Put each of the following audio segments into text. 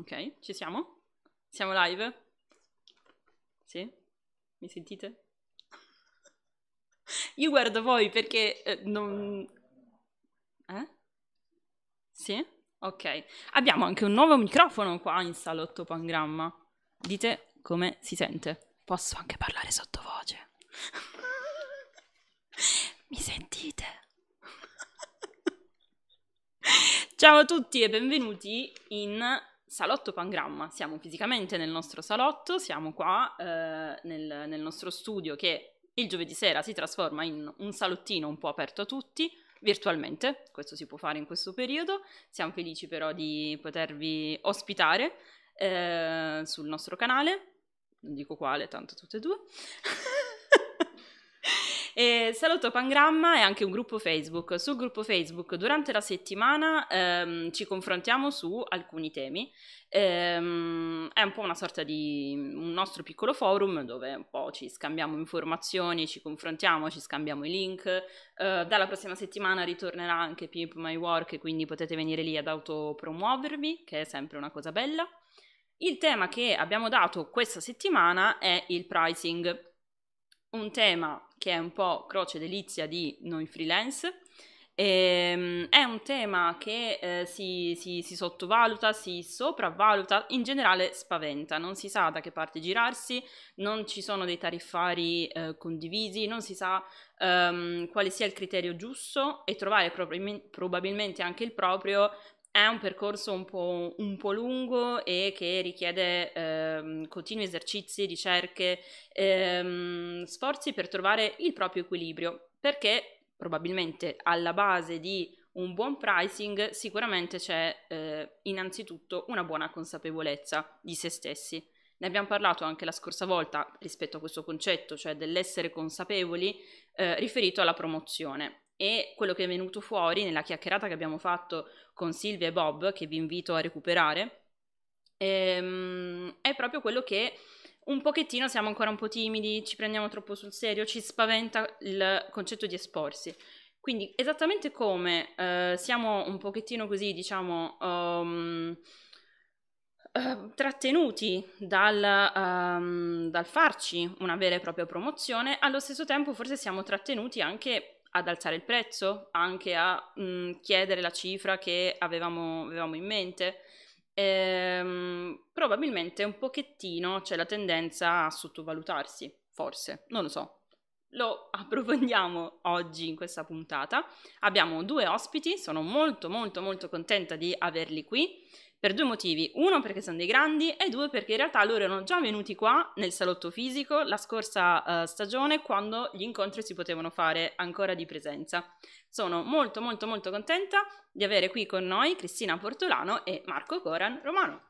Ok, ci siamo? Siamo live? Sì? Mi sentite? Io guardo voi perché eh, non... Eh? Sì? Ok. Abbiamo anche un nuovo microfono qua in salotto Pangramma. Dite come si sente. Posso anche parlare sottovoce. Mi sentite? Ciao a tutti e benvenuti in Salotto Pangramma, siamo fisicamente nel nostro salotto, siamo qua eh, nel, nel, nostro studio che il giovedì sera si trasforma in un salottino un po' aperto a tutti, virtualmente, questo si può fare in questo periodo, siamo felici però di potervi ospitare eh, sul nostro canale, non dico quale, tanto tutte e due. E saluto Pangramma e anche un gruppo Facebook. Sul gruppo Facebook durante la settimana ehm, ci confrontiamo su alcuni temi. Ehm, è un po' una sorta di un nostro piccolo forum dove un po' ci scambiamo informazioni, ci confrontiamo, ci scambiamo i link. Eh, dalla prossima settimana ritornerà anche Pimp My Work, quindi potete venire lì ad autopromuovervi, che è sempre una cosa bella. Il tema che abbiamo dato questa settimana è il pricing un tema che è un po' croce delizia di noi freelance. E, ehm, è un tema che eh, si, si, si, sottovaluta, si sopravvaluta, in generale spaventa, non si sa da che parte girarsi, non ci sono dei tariffari eh, condivisi, non si sa ehm, quale sia il criterio giusto e trovare probabilmente anche il proprio è un percorso un po', un po', lungo e che richiede ehm, continui esercizi, ricerche, ehm, sforzi per trovare il proprio equilibrio, perché probabilmente alla base di un buon pricing sicuramente c'è eh, innanzitutto una buona consapevolezza di se stessi. Ne abbiamo parlato anche la scorsa volta rispetto a questo concetto, cioè dell'essere consapevoli eh, riferito alla promozione e quello che è venuto fuori nella chiacchierata che abbiamo fatto con Silvia e Bob, che vi invito a recuperare, ehm, è proprio quello che un pochettino siamo ancora un po' timidi, ci prendiamo troppo sul serio, ci spaventa il concetto di esporsi. Quindi esattamente come eh, siamo un pochettino così, diciamo, um, eh, trattenuti dal, um, dal, farci una vera e propria promozione, allo stesso tempo forse siamo trattenuti anche ad alzare il prezzo, anche a mh, mm, chiedere la cifra che avevamo, avevamo in mente. Ehm, probabilmente un pochettino c'è la tendenza a sottovalutarsi, forse, non lo so. Lo approfondiamo oggi in questa puntata. Abbiamo due ospiti, sono molto molto molto contenta di averli qui per due motivi. Uno perché sono dei grandi e due perché in realtà loro erano già venuti qua nel salotto fisico la scorsa uh, stagione quando gli incontri si potevano fare ancora di presenza. Sono molto molto molto contenta di avere qui con noi Cristina Portolano e Marco Coran Romano.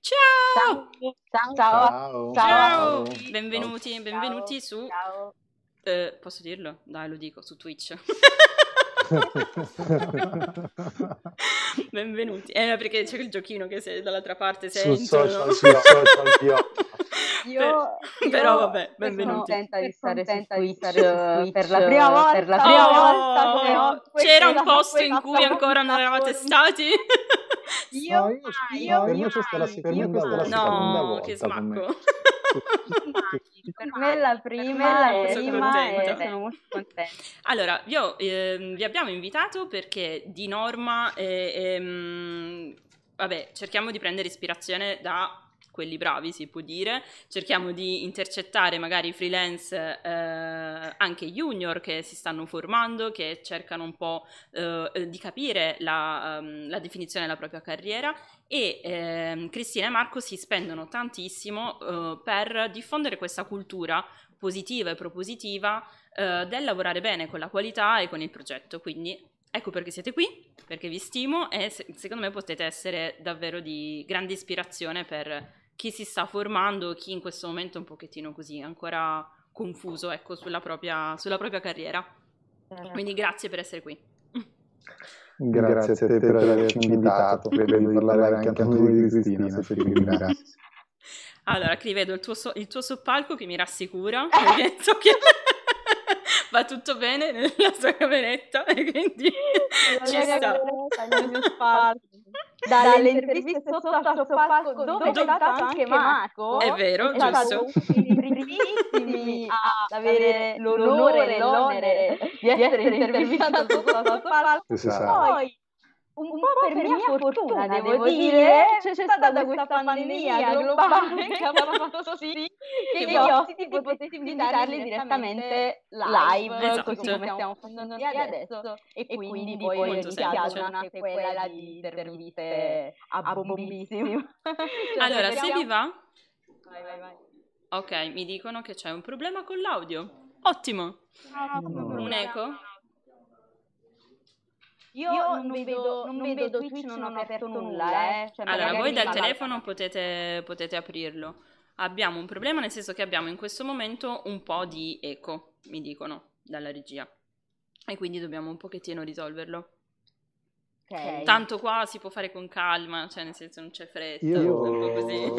Ciao! Ciao! Ciao! Ciao! Ciao. Benvenuti, benvenuti Ciao. su... Ciao. Eh, posso dirlo? Dai, lo dico, su Twitch. Benvenuti. Eh, perché c'è il giochino che se dall'altra parte sento. Su social, no? social, io. Io, però vabbè, benvenuti. Sono contenta di stare contenta di stare per la prima volta. Per la prima oh, volta no, c'era un posto in cui ancora non eravate stati? io, no, io, mai, io, io, io, io, io, io, io, io, io, io, io, me la prima, me la prima sono, sono molto contenta. Allora, io, eh, vi abbiamo invitato perché di norma, eh, ehm, vabbè, cerchiamo di prendere ispirazione da quelli bravi si può dire, cerchiamo di intercettare magari freelance eh, anche junior che si stanno formando, che cercano un po' eh, di capire la, um, la, definizione della propria carriera e eh, Cristina e Marco si spendono tantissimo eh, per diffondere questa cultura positiva e propositiva eh, del lavorare bene con la qualità e con il progetto, quindi Ecco perché siete qui, perché vi stimo e secondo me potete essere davvero di grande ispirazione per chi si sta formando, chi in questo momento è un pochettino così, ancora confuso ecco, sulla, propria, sulla propria carriera. Eh. Quindi grazie per essere qui. Grazie, grazie a te per averci invitato, credo di parlare anche a noi di Cristina, se ci ringrazi. Allora, qui vedo il tuo, so- il tuo soppalco che mi rassicura, eh. perché so che va tutto bene nella sua cameretta e quindi la ci sta. Cameretta, Dalle, Dalle interviste sotto al palco, palco dove, dove è stato anche Marco. È vero, è giusto. primissimi ad avere l'onore e di essere intervistato sotto al palco. Poi un, un po' per, per mia, mia fortuna, devo, devo dire, cioè, c'è stata, stata questa pandemia, pandemia globale che ha fatto sì che, che gli ospiti potessi invitarli direttamente live, esatto. così come stiamo facendo noi adesso, e, quindi, quindi poi iniziamo una sequela di interviste a bombissimo. cioè, allora, se vi va... Vai, vai, vai. Ok, mi dicono che c'è un problema con l'audio. Ottimo! No, no, un eco? Io, Io non, vedo, vedo, non, vedo, vedo Twitch, Twitch, non ho aperto, aperto nulla. Eh. eh. Cioè, allora, voi dal telefono potete, potete aprirlo. Abbiamo un problema nel senso che abbiamo in questo momento un po' di eco, mi dicono, dalla regia. E quindi dobbiamo un pochettino risolverlo. Okay. Tanto qua si può fare con calma, cioè nel senso non c'è fretta. Io, così. Io,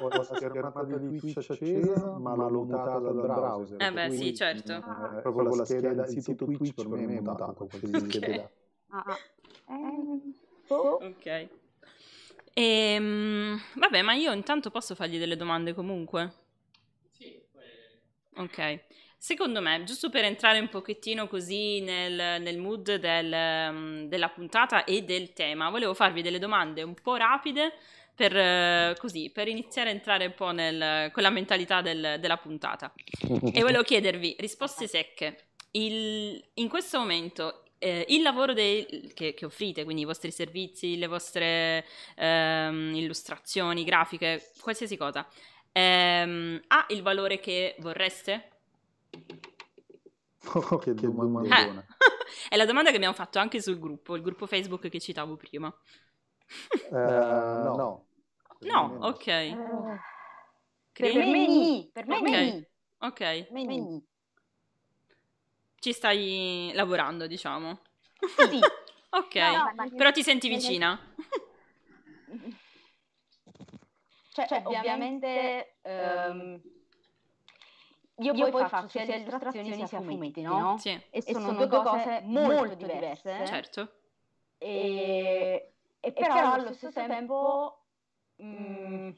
ho la schermata di Twitch accesa, ma l'ho mutata dal browser. Eh beh, sì, certo. Ah. Proprio la scheda, il sito Twitch per me è mutato. Okay. Ah. Oh. Ok. Ehm, vabbè, ma io intanto posso fargli delle domande comunque. Sì. Ok. Secondo me, giusto per entrare un pochettino così nel, nel mood del, mm, della puntata e del tema, volevo farvi delle domande un po' rapide per, eh, così, per iniziare a entrare un po' nel, con la mentalità del, della puntata. E volevo chiedervi, risposte secche, il, in questo momento eh, il lavoro dei, che, che, offrite, quindi i vostri servizi, le vostre ehm, illustrazioni, grafiche, qualsiasi cosa, ehm, ha il valore che vorreste? Oh, che domanda eh. È la domanda che abbiamo fatto anche sul gruppo, il gruppo Facebook che citavo prima. Eh, no. No, no ok. Uh, per me ni, per me okay. ni. Ok. Me Ci stai lavorando, diciamo. Sì. ok, no, no, però ti senti vicina. cioè, cioè, ovviamente... Um, io, io poi faccio, faccio sia illustrazioni sia, sia fumetti, no? Sì. E sono, e sono due cose molto diverse. Certo. E e, però, però allo stesso, stesso tempo... Mh, mm,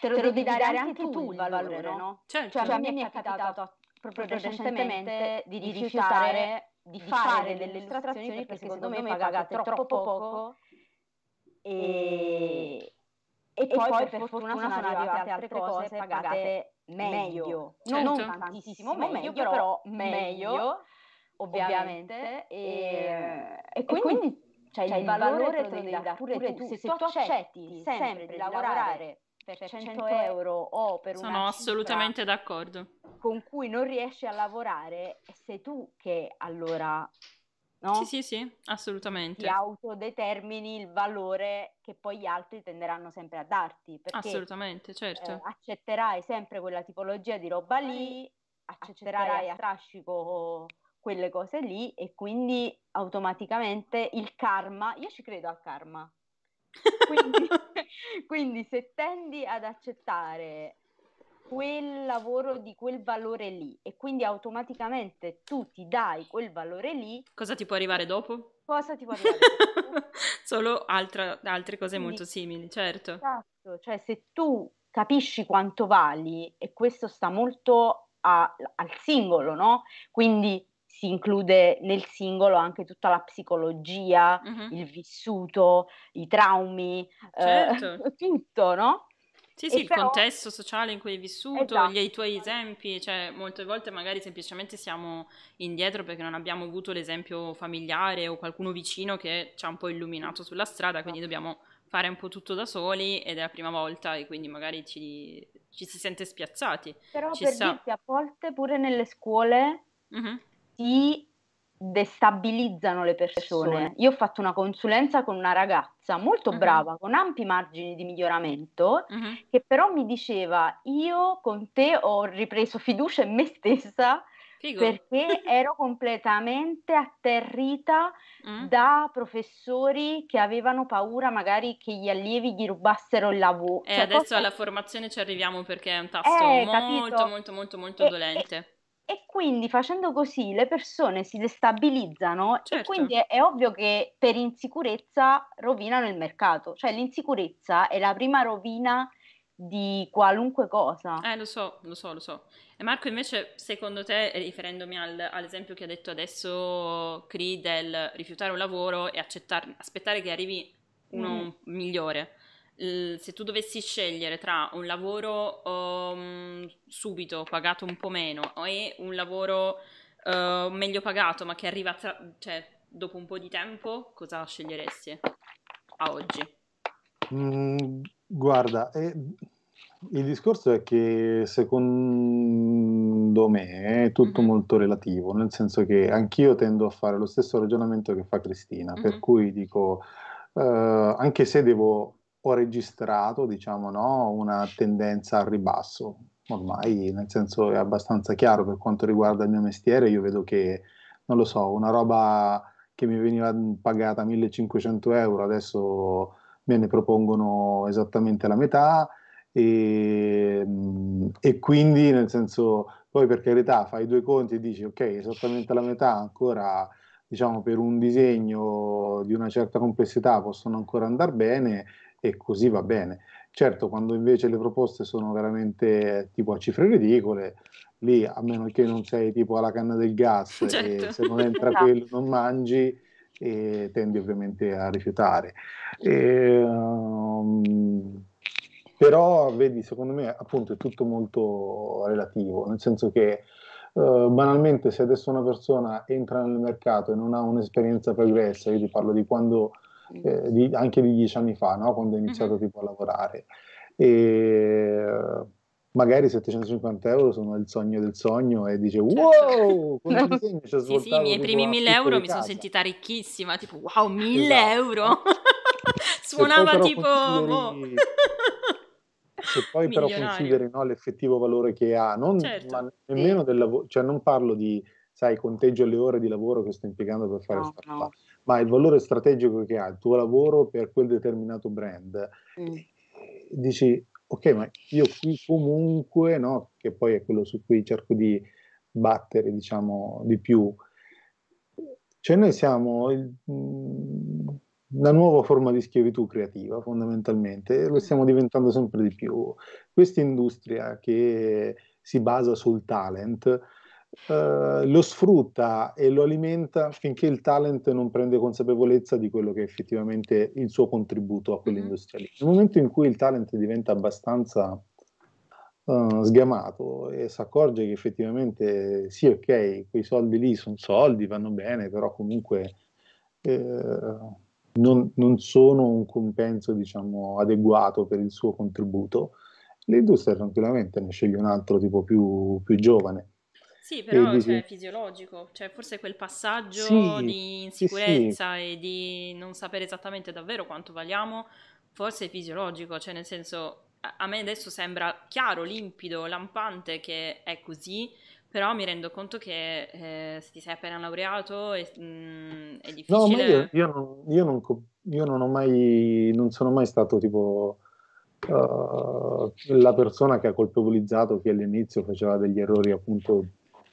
te lo, te lo devi, dare, dare anche tu il valore, no? no? Certo. Cioè, cioè a cioè, me cioè, mi è capitato proprio recentemente di rifiutare di fare delle illustrazioni perché secondo me mi pagate troppo poco e, e, poi, poi per fortuna sono arrivate altre cose pagate meglio, cioè, certo. non tantissimo meglio, però meglio ovviamente, ovviamente. E, e quindi cioè, cioè il valore te lo devi dare pure tu, se, se tu accetti sempre di lavorare per 100 euro o per un Sono assolutamente d'accordo. Con cui non riesci a lavorare, sei tu che allora no? Sì, sì, sì, assolutamente. Ti autodetermini il valore che poi gli altri tenderanno sempre a darti. assolutamente, certo. Eh, accetterai sempre quella tipologia di roba lì, accetterai a strascico quelle cose lì e quindi automaticamente il karma, io ci credo al karma. Quindi, quindi se tendi ad accettare quel lavoro di quel valore lì e quindi automaticamente tu ti dai quel valore lì. Cosa ti può arrivare dopo? Cosa ti può arrivare dopo? Solo altra, altre cose quindi, molto simili, certo. Esatto, cioè se tu capisci quanto vali e questo sta molto a, al singolo, no? Quindi si include nel singolo anche tutta la psicologia, mm-hmm. il vissuto, i traumi, eh, certo. eh, tutto, no? Sì, sì, e il però... contesto sociale in cui hai vissuto, esatto. gli, i tuoi esempi, cioè molte volte magari semplicemente siamo indietro perché non abbiamo avuto l'esempio familiare o qualcuno vicino che ci ha un po' illuminato sulla strada, quindi dobbiamo fare un po' tutto da soli ed è la prima volta e quindi magari ci, ci si sente spiazzati. Però ci per sa... dirti, a volte pure nelle scuole uh-huh ti destabilizzano le persone. Io ho fatto una consulenza con una ragazza molto uh-huh. brava, con ampi margini di miglioramento, uh-huh. che però mi diceva io con te ho ripreso fiducia in me stessa Figo. perché ero completamente atterrita uh-huh. da professori che avevano paura magari che gli allievi gli rubassero il lavoro. E eh, cioè, adesso cosa... alla formazione ci arriviamo perché è un tasto eh, molto, molto, molto, molto, molto e, dolente. E e quindi facendo così le persone si destabilizzano certo. e quindi è, è, ovvio che per insicurezza rovinano il mercato. Cioè l'insicurezza è la prima rovina di qualunque cosa. Eh, lo so, lo so, lo so. E Marco, invece, secondo te, riferendomi al, all'esempio che ha detto adesso Cree del rifiutare un lavoro e aspettare che arrivi uno mm. migliore, se tu dovessi scegliere tra un lavoro um, subito pagato un po' meno e un lavoro uh, meglio pagato ma che arriva tra- cioè, dopo un po' di tempo, cosa sceglieresti a oggi? Mm, guarda, eh, il discorso è che secondo me è tutto mm-hmm. molto relativo, nel senso che anch'io tendo a fare lo stesso ragionamento che fa Cristina, mm-hmm. per mhm. cui dico... Uh, anche se devo ho registrato diciamo, no, una tendenza al ribasso. Ormai, nel senso, è abbastanza chiaro per quanto riguarda il mio mestiere. Io vedo che, non lo so, una roba che mi veniva pagata 1500 euro, adesso me ne propongono esattamente la metà. E, mm, e quindi, nel senso, poi per carità, fai due conti e dici, ok, esattamente la metà ancora diciamo, per un disegno di una certa complessità possono ancora andare bene e così va bene. Certo, quando invece le proposte sono veramente eh, tipo a cifre ridicole, lì a meno che non sei tipo alla canna del gas certo. e se non entra no. quello non mangi e tendi ovviamente a rifiutare. E, um, però vedi, secondo me appunto è tutto molto relativo, nel senso che Uh, banalmente se adesso una persona entra nel mercato e non ha un'esperienza pregressa, io ti parlo di quando eh, di, anche di dieci anni fa, no? quando ho iniziato mm-hmm. tipo, a lavorare. E magari 750 euro sono il sogno del sogno e dice certo. wow con disegno ci ha sì sì i miei primi 1000 euro mi sono sentita ricchissima tipo wow 1000 eh, esatto. euro suonava tipo consideri... Boh. se poi però consideri no, l'effettivo valore che ha non, certo. nemmeno del lavoro cioè non parlo di sai conteggio le ore di lavoro che sto impiegando per fare no, startup no ma il valore strategico che ha il tuo lavoro per quel determinato brand. Mm. Eh, dici, ok, ma io qui comunque, no, che poi è quello su cui cerco di battere, diciamo, di più. Cioè noi siamo il, una mm, nuova forma di schiavitù creativa, fondamentalmente, e lo mm. stiamo diventando sempre di più. Questa industria che si basa sul talent, eh, lo sfrutta e lo alimenta finché il talent non prende consapevolezza di quello che è effettivamente il suo contributo a quell'industria lì. Nel momento in cui il talent diventa abbastanza Uh, sgamato e si accorge che effettivamente sì, ok, quei soldi lì sono soldi, vanno bene, però comunque eh, non, non, sono un compenso diciamo, adeguato per il suo contributo, l'industria tranquillamente ne sceglie un altro tipo più, più giovane. Sì, però di, cioè, è fisiologico, cioè, forse quel passaggio sì, di insicurezza sì, sì. e di non sapere esattamente davvero quanto valiamo, forse è fisiologico, cioè nel senso a me adesso sembra chiaro, limpido, lampante che è così, però mi rendo conto che eh, se ti sei appena laureato mm, è, mh, è difficile. No, ma io, io, non, io, non, io non, ho mai, non sono mai stato tipo... Uh, la persona che ha colpevolizzato chi all'inizio faceva degli errori appunto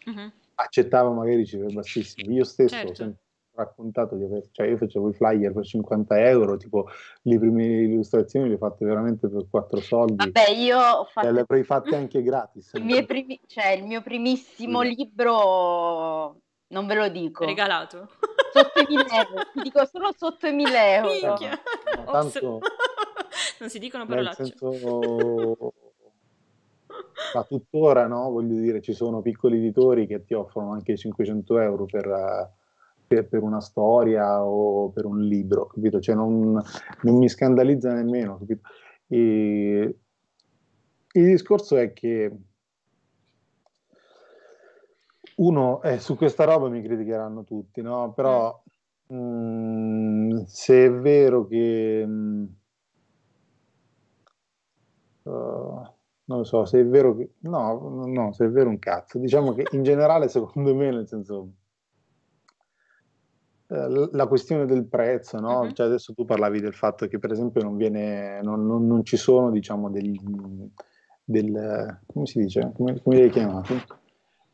uh-huh. Mm-hmm. accettava magari cifre bassissime. Io stesso certo. ho sempre raccontato di aver, cioè io facevo i flyer per 50 euro, tipo le prime illustrazioni le ho fatte veramente per 4 soldi. Vabbè, io ho fatto... le avrei fatte anche gratis. Il, primi... cioè, il mio primissimo sì. libro, non ve lo dico. Regalato. Sotto i 1000 euro, ti dico solo sotto i 1000 euro. Minchia. No, cioè, no, tanto... non si dicono parolacce. Nel senso ma tuttora no? voglio dire ci sono piccoli editori che ti offrono anche 500 euro per, per, per una storia o per un libro capito? Cioè non, non mi scandalizza nemmeno capito? E, il discorso è che uno eh, su questa roba mi criticheranno tutti no? però mh, eh. mm, se è vero che mh, mm, non lo so se è vero no, no, se è vero un cazzo. Diciamo che in generale, secondo me, nel senso eh, la questione del prezzo, no? Uh-huh. Cioè adesso tu parlavi del fatto che per esempio non, viene, non, non, non ci sono diciamo degli, del, come si dice, come, come li hai chiamati?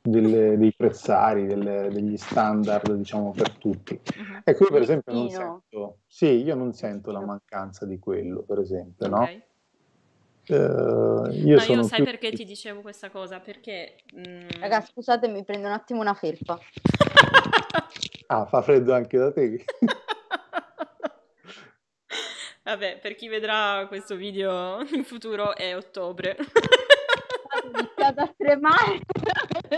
Delle, dei prezzari, delle, degli standard diciamo per tutti. Mhm. Ecco, io per esempio non sento, sì, io non sento la mancanza di quello, per esempio, no? Okay. Eh, io no, io sai più... perché ti dicevo questa cosa? Perché. Mm... Raga, scusate, mi prendo un attimo una felpa. ah, fa freddo anche da te. Vabbè, per chi vedrà questo video in futuro è ottobre. Ho iniziato a tremare.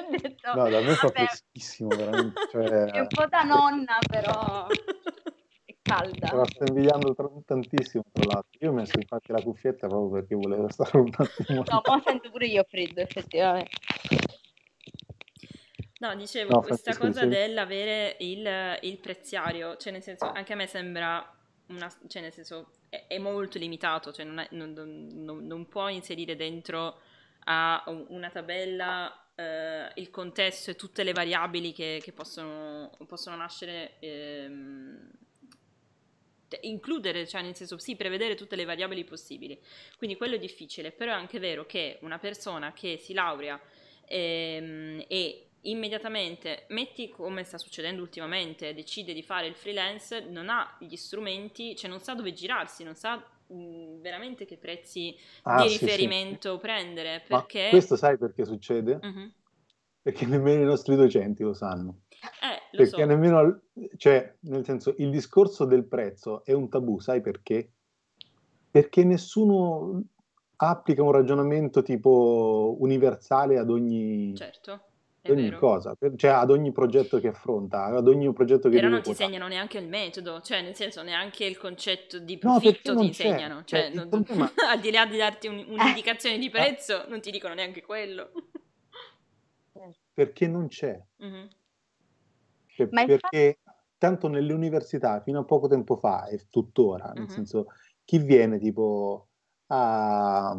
Detto, no, da me fa freschissimo, veramente. Cioè... È un po' da nonna, però. calda. Me la sto invidiando tantissimo, tra l'altro. Io ho messo infatti la cuffietta proprio perché volevo stare un attimo. No, ma sento pure io freddo, effettivamente. No, dicevo, no, questa cosa dell'avere il, il, preziario, cioè nel senso, anche a me sembra una, cioè nel senso, è, è molto limitato, cioè non, è, non, non, non, può inserire dentro a una tabella eh, il contesto e tutte le variabili che, che possono, possono, nascere ehm, includere, cioè nel senso sì, prevedere tutte le variabili possibili. Quindi quello è difficile, però è anche vero che una persona che si laurea ehm, e immediatamente metti come sta succedendo ultimamente, decide di fare il freelance, non ha gli strumenti, cioè non sa dove girarsi, non sa mh, mm, veramente che prezzi ah, di sì, riferimento sì. prendere perché Ma questo sai perché succede? Uh-huh. perché nemmeno i nostri docenti lo sanno eh, perché so. nemmeno, cioè, nel senso, il discorso del prezzo è un tabù, sai perché? Perché nessuno applica un ragionamento tipo universale ad ogni, certo, ad ogni cosa, cioè ad ogni progetto che affronta, ad ogni progetto che Però non ti portare. insegnano neanche il metodo, cioè nel senso neanche il concetto di profitto no, ti insegnano, eh, cioè, problema... al di là di darti un, un'indicazione di eh, eh. prezzo non ti dicono neanche quello. Perché non c'è. Mm-hmm. Cioè, perché infatti... tanto nelle università fino a poco tempo fa e tuttora, nel uh-huh. senso chi viene tipo a,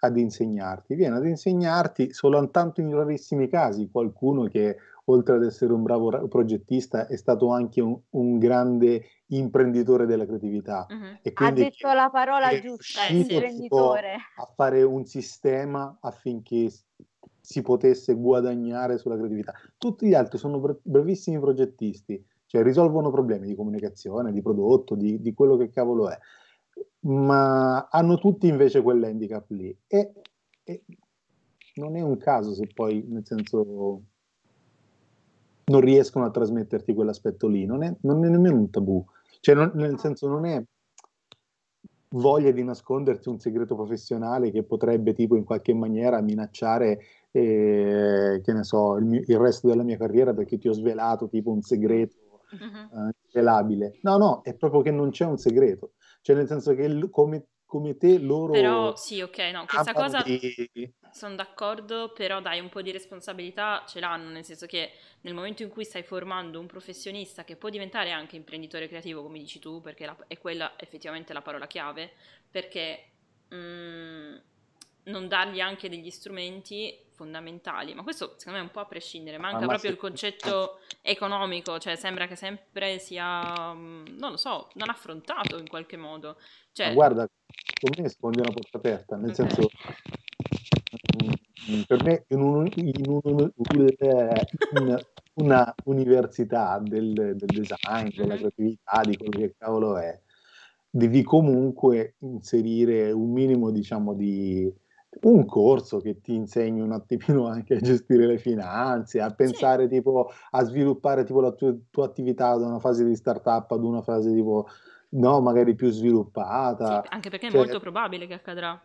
ad insegnarti? Viene ad insegnarti solo soltanto in rarissimi casi qualcuno che oltre ad essere un bravo progettista è stato anche un, un grande imprenditore della creatività. Uh-huh. ha detto la parola giusta, imprenditore. A fare un sistema affinché si potesse guadagnare sulla creatività. Tutti gli altri sono bravissimi progettisti, cioè risolvono problemi di comunicazione, di prodotto, di, di quello che cavolo è, ma hanno tutti invece quell'handicap lì. E, e non è un caso se poi, nel senso, non riescono a trasmetterti quell'aspetto lì, non è, non è nemmeno un tabù, cioè non, nel senso non è voglia di nasconderti un segreto professionale che potrebbe tipo in qualche maniera minacciare e che ne so, il, mio, il, resto della mia carriera perché ti ho svelato tipo un segreto uh-huh. eh, svelabile. No, no, è proprio che non c'è un segreto. Cioè nel senso che l- come, come, te loro... Però sì, ok, no, questa cosa di... sono d'accordo, però dai, un po' di responsabilità ce l'hanno, nel senso che nel momento in cui stai formando un professionista che può diventare anche imprenditore creativo, come dici tu, perché la, è quella effettivamente la parola chiave, perché... Mh, mm, non dargli anche degli strumenti fondamentali, ma questo secondo me è un po' a prescindere, manca ah, ma proprio se... il concetto economico, cioè sembra che sempre sia, mm, non lo so, non affrontato in qualche modo. Cioè... guarda, con me sfondi una porta aperta, nel okay. senso mm, per me in, un, in, un, in una università del, del design, della mm-hmm. creatività, di quello che cavolo è, devi comunque inserire un minimo diciamo di un corso che ti insegni un attimino anche a gestire le finanze, a pensare sì. tipo a sviluppare tipo la tua, tua, attività da una fase di startup ad una fase tipo no, magari più sviluppata. Sì, anche perché cioè, è molto probabile che accadrà.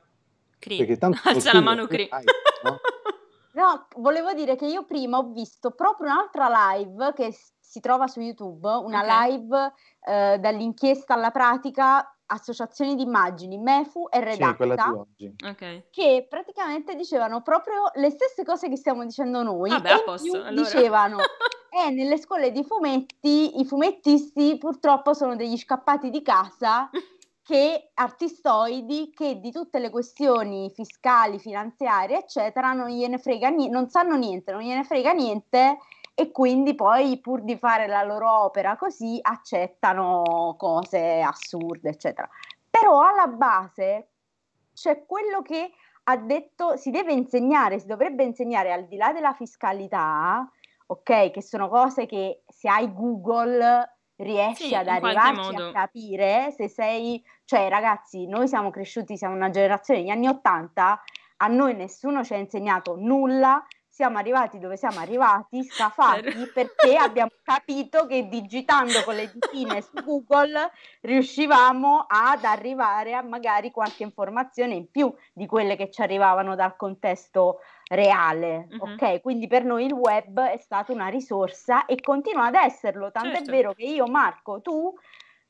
Cri. Perché tanto alza la mano eh, Cri. Hai, no? no, volevo dire che io prima ho visto proprio un'altra live che si trova su YouTube, una okay. live eh, dall'inchiesta alla pratica associazioni di immagini, MEFU e Redatta, sì, okay. che praticamente dicevano proprio le stesse cose che stiamo dicendo noi. Vabbè, ah, posso, allora. Dicevano, eh, nelle scuole di fumetti, i fumettisti purtroppo sono degli scappati di casa che artistoidi che di tutte le questioni fiscali, finanziarie, eccetera, non gliene frega niente, non sanno niente, non gliene frega niente e quindi poi pur di fare la loro opera così accettano cose assurde, eccetera. Però alla base c'è quello che ha detto si deve insegnare, si dovrebbe insegnare al di là della fiscalità, ok, che sono cose che se hai Google riesci sì, ad arrivarci a capire eh, se sei, cioè ragazzi, noi siamo cresciuti, siamo una generazione degli anni 80, a noi nessuno ci ha insegnato nulla siamo arrivati dove siamo arrivati, scafati, perché abbiamo capito che digitando con le ditine su Google riuscivamo ad arrivare a magari qualche informazione in più di quelle che ci arrivavano dal contesto reale, mm-hmm. ok? Quindi per noi il web è stata una risorsa e continua ad esserlo, Tanto certo. vero che io, Marco, tu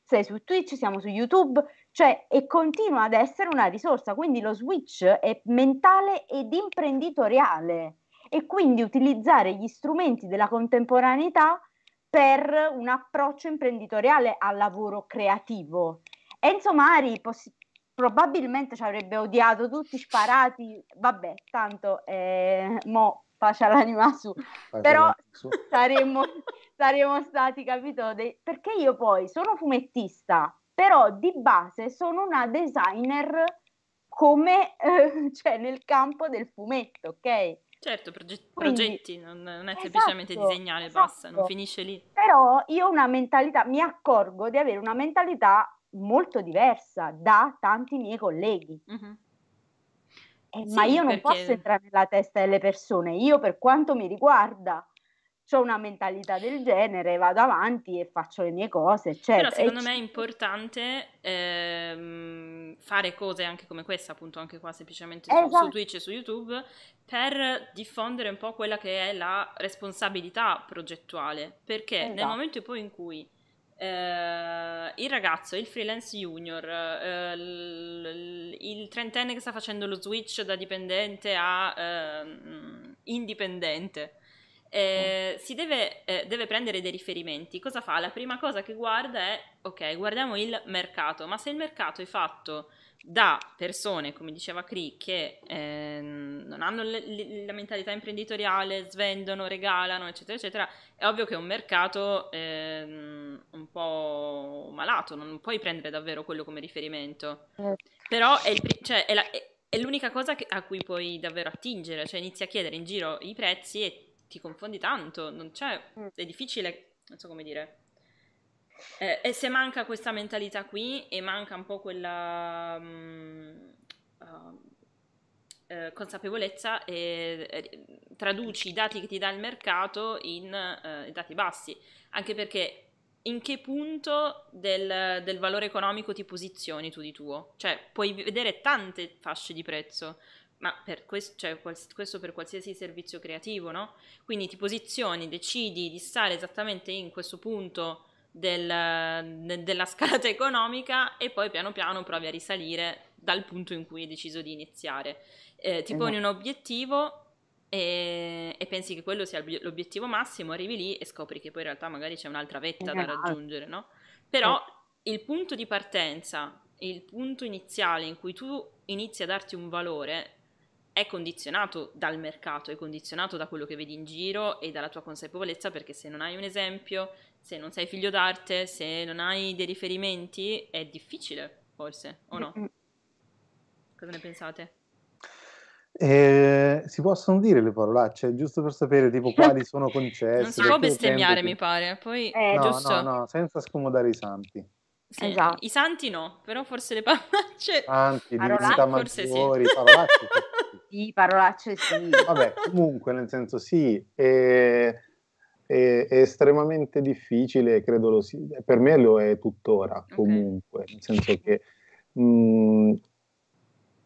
sei su Twitch, siamo su YouTube, cioè e continua ad essere una risorsa, quindi lo switch è mentale ed imprenditoriale e quindi utilizzare gli strumenti della contemporaneità per un approccio imprenditoriale al lavoro creativo. Enzo Mari poss- probabilmente ci avrebbe odiato tutti sparati, vabbè, tanto eh, mo faccia l'anima su, faccia però l'anima su. Saremmo, saremmo, stati, capito? De- perché io poi sono fumettista, però di base sono una designer come eh, cioè nel campo del fumetto, ok? Certo, progetti, progetti Quindi, non, è esatto, semplicemente esatto, disegnare, esatto. basta, non finisce lì. Però io ho una mentalità, mi accorgo di avere una mentalità molto diversa da tanti miei colleghi. Mm-hmm. Eh, sì, ma io non perché... posso entrare nella testa delle persone, io per quanto mi riguarda ho una mentalità del genere, vado avanti e faccio le mie cose, eccetera. Però secondo e me c- è importante ehm, fare cose anche come questa, appunto anche qua semplicemente su, su, esatto. Twitch e su YouTube, per diffondere un po' quella che è la responsabilità progettuale, perché esatto. nel momento poi in cui eh, il ragazzo, il freelance junior, eh, l- l- il trentenne che sta facendo lo switch da dipendente a eh, indipendente, eh, si deve, eh, deve, prendere dei riferimenti. Cosa fa? La prima cosa che guarda è, ok, guardiamo il mercato, ma se il mercato è fatto da persone, come diceva Cree, che eh, non hanno le, le, la mentalità imprenditoriale, svendono, regalano, eccetera, eccetera, è ovvio che è un mercato ehm, un po' malato, non puoi prendere davvero quello come riferimento. Eh. Però è, il, cioè, è, la, è, è l'unica cosa che, a cui puoi davvero attingere, cioè inizi a chiedere in giro i prezzi e ti confondi tanto, non c'è, mm. è difficile, non so come dire. Eh, e se manca questa mentalità qui e manca un po' quella um, uh, eh, consapevolezza e eh, traduci i dati che ti dà il mercato in eh, dati bassi, anche perché in che punto del, del valore economico ti posizioni tu di tuo? Cioè puoi vedere tante fasce di prezzo, ma per questo, cioè, questo, per qualsiasi servizio creativo, no? Quindi ti posizioni, decidi di stare esattamente in questo punto del, de, della scalata economica e poi piano piano provi a risalire dal punto in cui hai deciso di iniziare. Eh, ti eh, poni un obiettivo e, e, pensi che quello sia l'obiettivo massimo, arrivi lì e scopri che poi in realtà magari c'è un'altra vetta da esatto. raggiungere, no? Però il punto di partenza, il punto iniziale in cui tu inizi a darti un valore è condizionato dal mercato, è condizionato da quello che vedi in giro e dalla tua consapevolezza perché se non hai un esempio, se non sei figlio d'arte, se non hai dei riferimenti, è difficile forse, o no? Cosa ne pensate? Eh, si possono dire le parolacce, giusto per sapere tipo quali sono concessi. non si può bestemmiare, mi pare. Poi, eh, no, giusto. no, no, senza scomodare i santi. Sì, esatto. I santi no, però forse le parolacce... Santi, divinità maggiori, sì. parolacce. sì, parolacce sì. Vabbè, comunque, nel senso sì, è, è, è estremamente difficile, credo lo sia, per me lo è tuttora comunque, okay. nel senso che, mh, mm,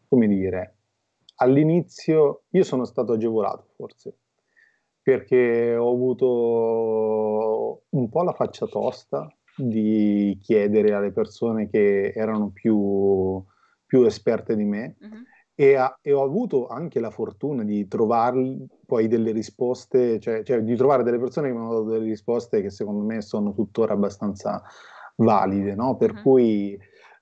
come dire, all'inizio io sono stato agevolato forse, perché ho avuto un po' la faccia tosta di chiedere alle persone che erano più, più esperte di me. Mm-hmm e, ha, e, ho avuto anche la fortuna di trovarli poi delle risposte, cioè, cioè, di trovare delle persone che mi hanno dato delle risposte che secondo me sono tuttora abbastanza valide, no? Per uh-huh. cui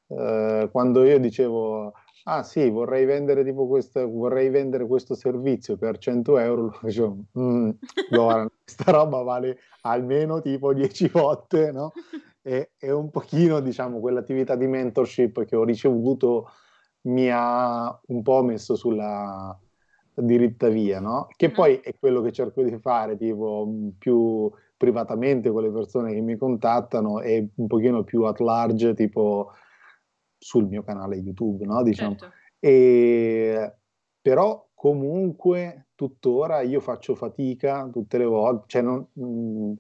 eh, quando io dicevo ah sì, vorrei vendere, tipo questo, vorrei vendere questo servizio per 100 euro, dicevo, mm, guarda, questa roba vale almeno tipo 10 volte, no? E, e un pochino, diciamo, quell'attività di mentorship che ho ricevuto mi ha un po' messo sulla diritta via, no? Che mm-hmm. poi è quello che cerco di fare, tipo mm, più privatamente con le persone che mi contattano e un pochino più at large, tipo sul mio canale YouTube, no? Diciamo. Certo. E, però comunque tuttora io faccio fatica tutte le volte, cioè non, mm,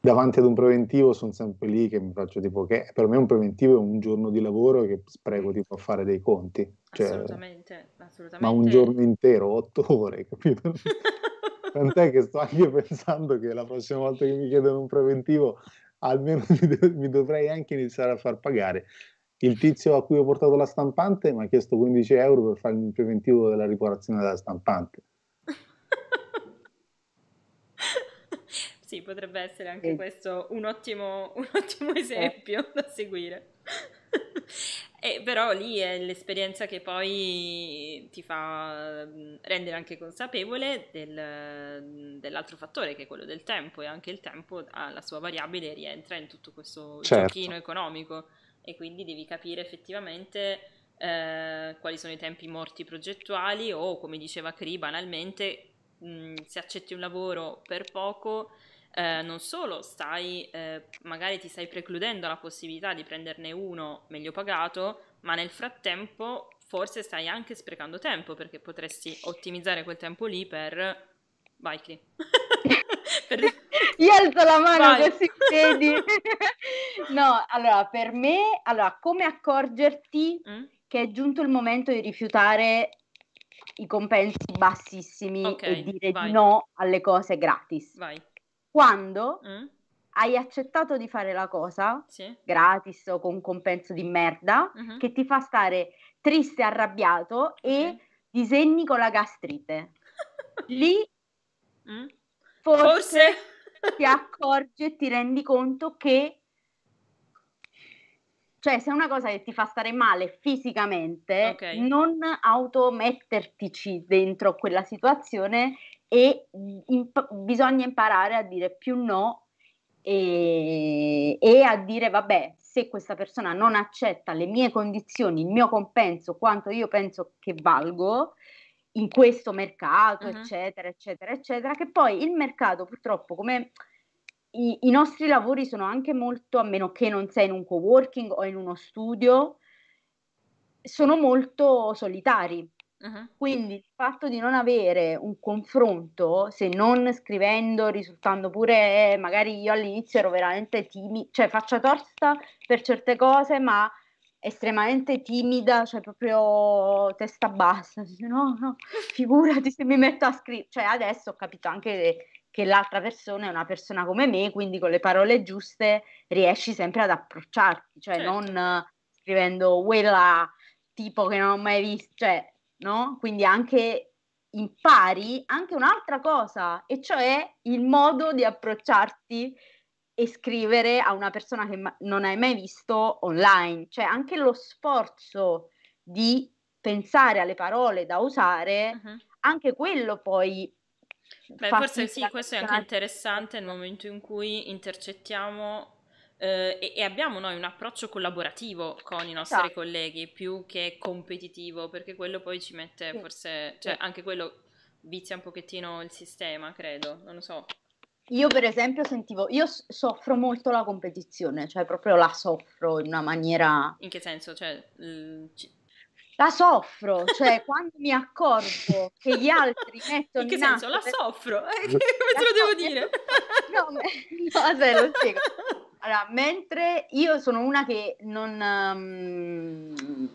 davanti ad un preventivo sono sempre lì che mi faccio tipo che per me un preventivo è un giorno di lavoro che spreco tipo a fare dei conti. Cioè, assolutamente, assolutamente. Ma un giorno intero, otto ore, capito? Tant'è che sto anche pensando che la prossima volta che mi chiedono un preventivo almeno mi, do- mi dovrei anche iniziare a far pagare. Il tizio a cui ho portato la stampante mi ha chiesto 15 euro per fare il preventivo della riparazione della stampante. Sì, potrebbe essere anche e... questo un ottimo, un ottimo esempio eh. da seguire. e però lì è l'esperienza che poi ti fa mm, rendere anche consapevole del, mm, dell'altro fattore che è quello del tempo e anche il tempo ha la sua variabile rientra in tutto questo certo. giochino economico e quindi devi capire effettivamente eh, quali sono i tempi morti progettuali o come diceva Cri banalmente mh, mm, se accetti un lavoro per poco eh, non solo stai, eh, magari ti stai precludendo la possibilità di prenderne uno meglio pagato, ma nel frattempo forse stai anche sprecando tempo perché potresti ottimizzare quel tempo lì per... Vai Cli. per... Io alzo la mano Vai. così vedi. no, allora per me, allora come accorgerti mm? che è giunto il momento di rifiutare i compensi bassissimi okay, e dire vai. no alle cose gratis. Vai quando mm? hai accettato di fare la cosa sì. gratis o con un compenso di merda mm-hmm. che ti fa stare triste, arrabbiato e mm. disegni con la gastrite. Lì mm? forse, forse ti accorgi e ti rendi conto che cioè se è una cosa che ti fa stare male fisicamente, okay. non automettertici dentro quella situazione e imp- bisogna imparare a dire più no e, e, a dire vabbè se questa persona non accetta le mie condizioni, il mio compenso, quanto io penso che valgo in questo mercato, uh-huh. eccetera, eccetera, eccetera, che poi il mercato purtroppo come i, i, nostri lavori sono anche molto, a meno che non sei in un co-working o in uno studio, sono molto solitari Uh-huh. Quindi il fatto di non avere un confronto, se non scrivendo, risultando pure, eh, magari io all'inizio ero veramente timida, cioè faccia tosta per certe cose, ma estremamente timida, cioè proprio testa bassa, no, no, figurati se mi metto a scrivere, cioè adesso ho capito anche che l'altra persona è una persona come me, quindi con le parole giuste riesci sempre ad approcciarti, cioè certo. non scrivendo quella tipo che non ho mai visto, cioè no? Quindi anche impari anche un'altra cosa, e cioè il modo di approcciarti e scrivere a una persona che ma- non hai mai visto online, cioè anche lo sforzo di pensare alle parole da usare, uh-huh. anche quello poi Beh, forse sì, questo è anche interessante nel momento in cui intercettiamo eh, e, e, abbiamo noi un approccio collaborativo con i nostri sì. Esatto. colleghi più che competitivo, perché quello poi ci mette sì. forse, cioè sì. anche quello vizia un pochettino il sistema, credo, non lo so. Io per esempio sentivo, io soffro molto la competizione, cioè proprio la soffro in una maniera... In che senso? Cioè, l... La soffro, cioè quando mi accorgo che gli altri mettono... In che senso? La soffro? come te lo devo dire? no, no, vabbè, lo spiego. Allora, mentre io sono una che non... Um,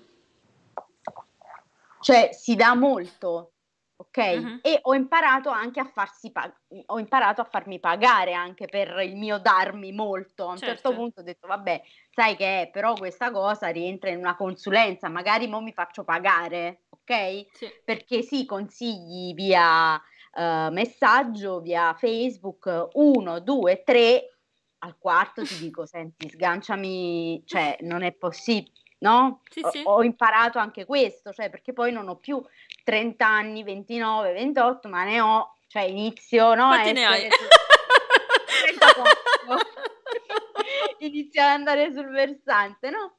cioè, si dà molto, ok? Uh-huh. E ho imparato anche a farsi pag- ho imparato a farmi pagare anche per il mio darmi molto. A un certo, certo punto ho detto, vabbè, sai che è, però questa cosa rientra in una consulenza, magari mo mi faccio pagare, ok? Sì. Perché sì, consigli via... Uh, messaggio via Facebook 1, 2, 3 al quarto ti dico, senti, sganciami, cioè non è possibile. No? Sì, sì. Ho, ho, imparato anche questo, cioè, perché poi non ho più 30 anni, 29, 28, ma ne ho, cioè inizio, no? Quanti ne hai? inizio ad andare sul versante, no?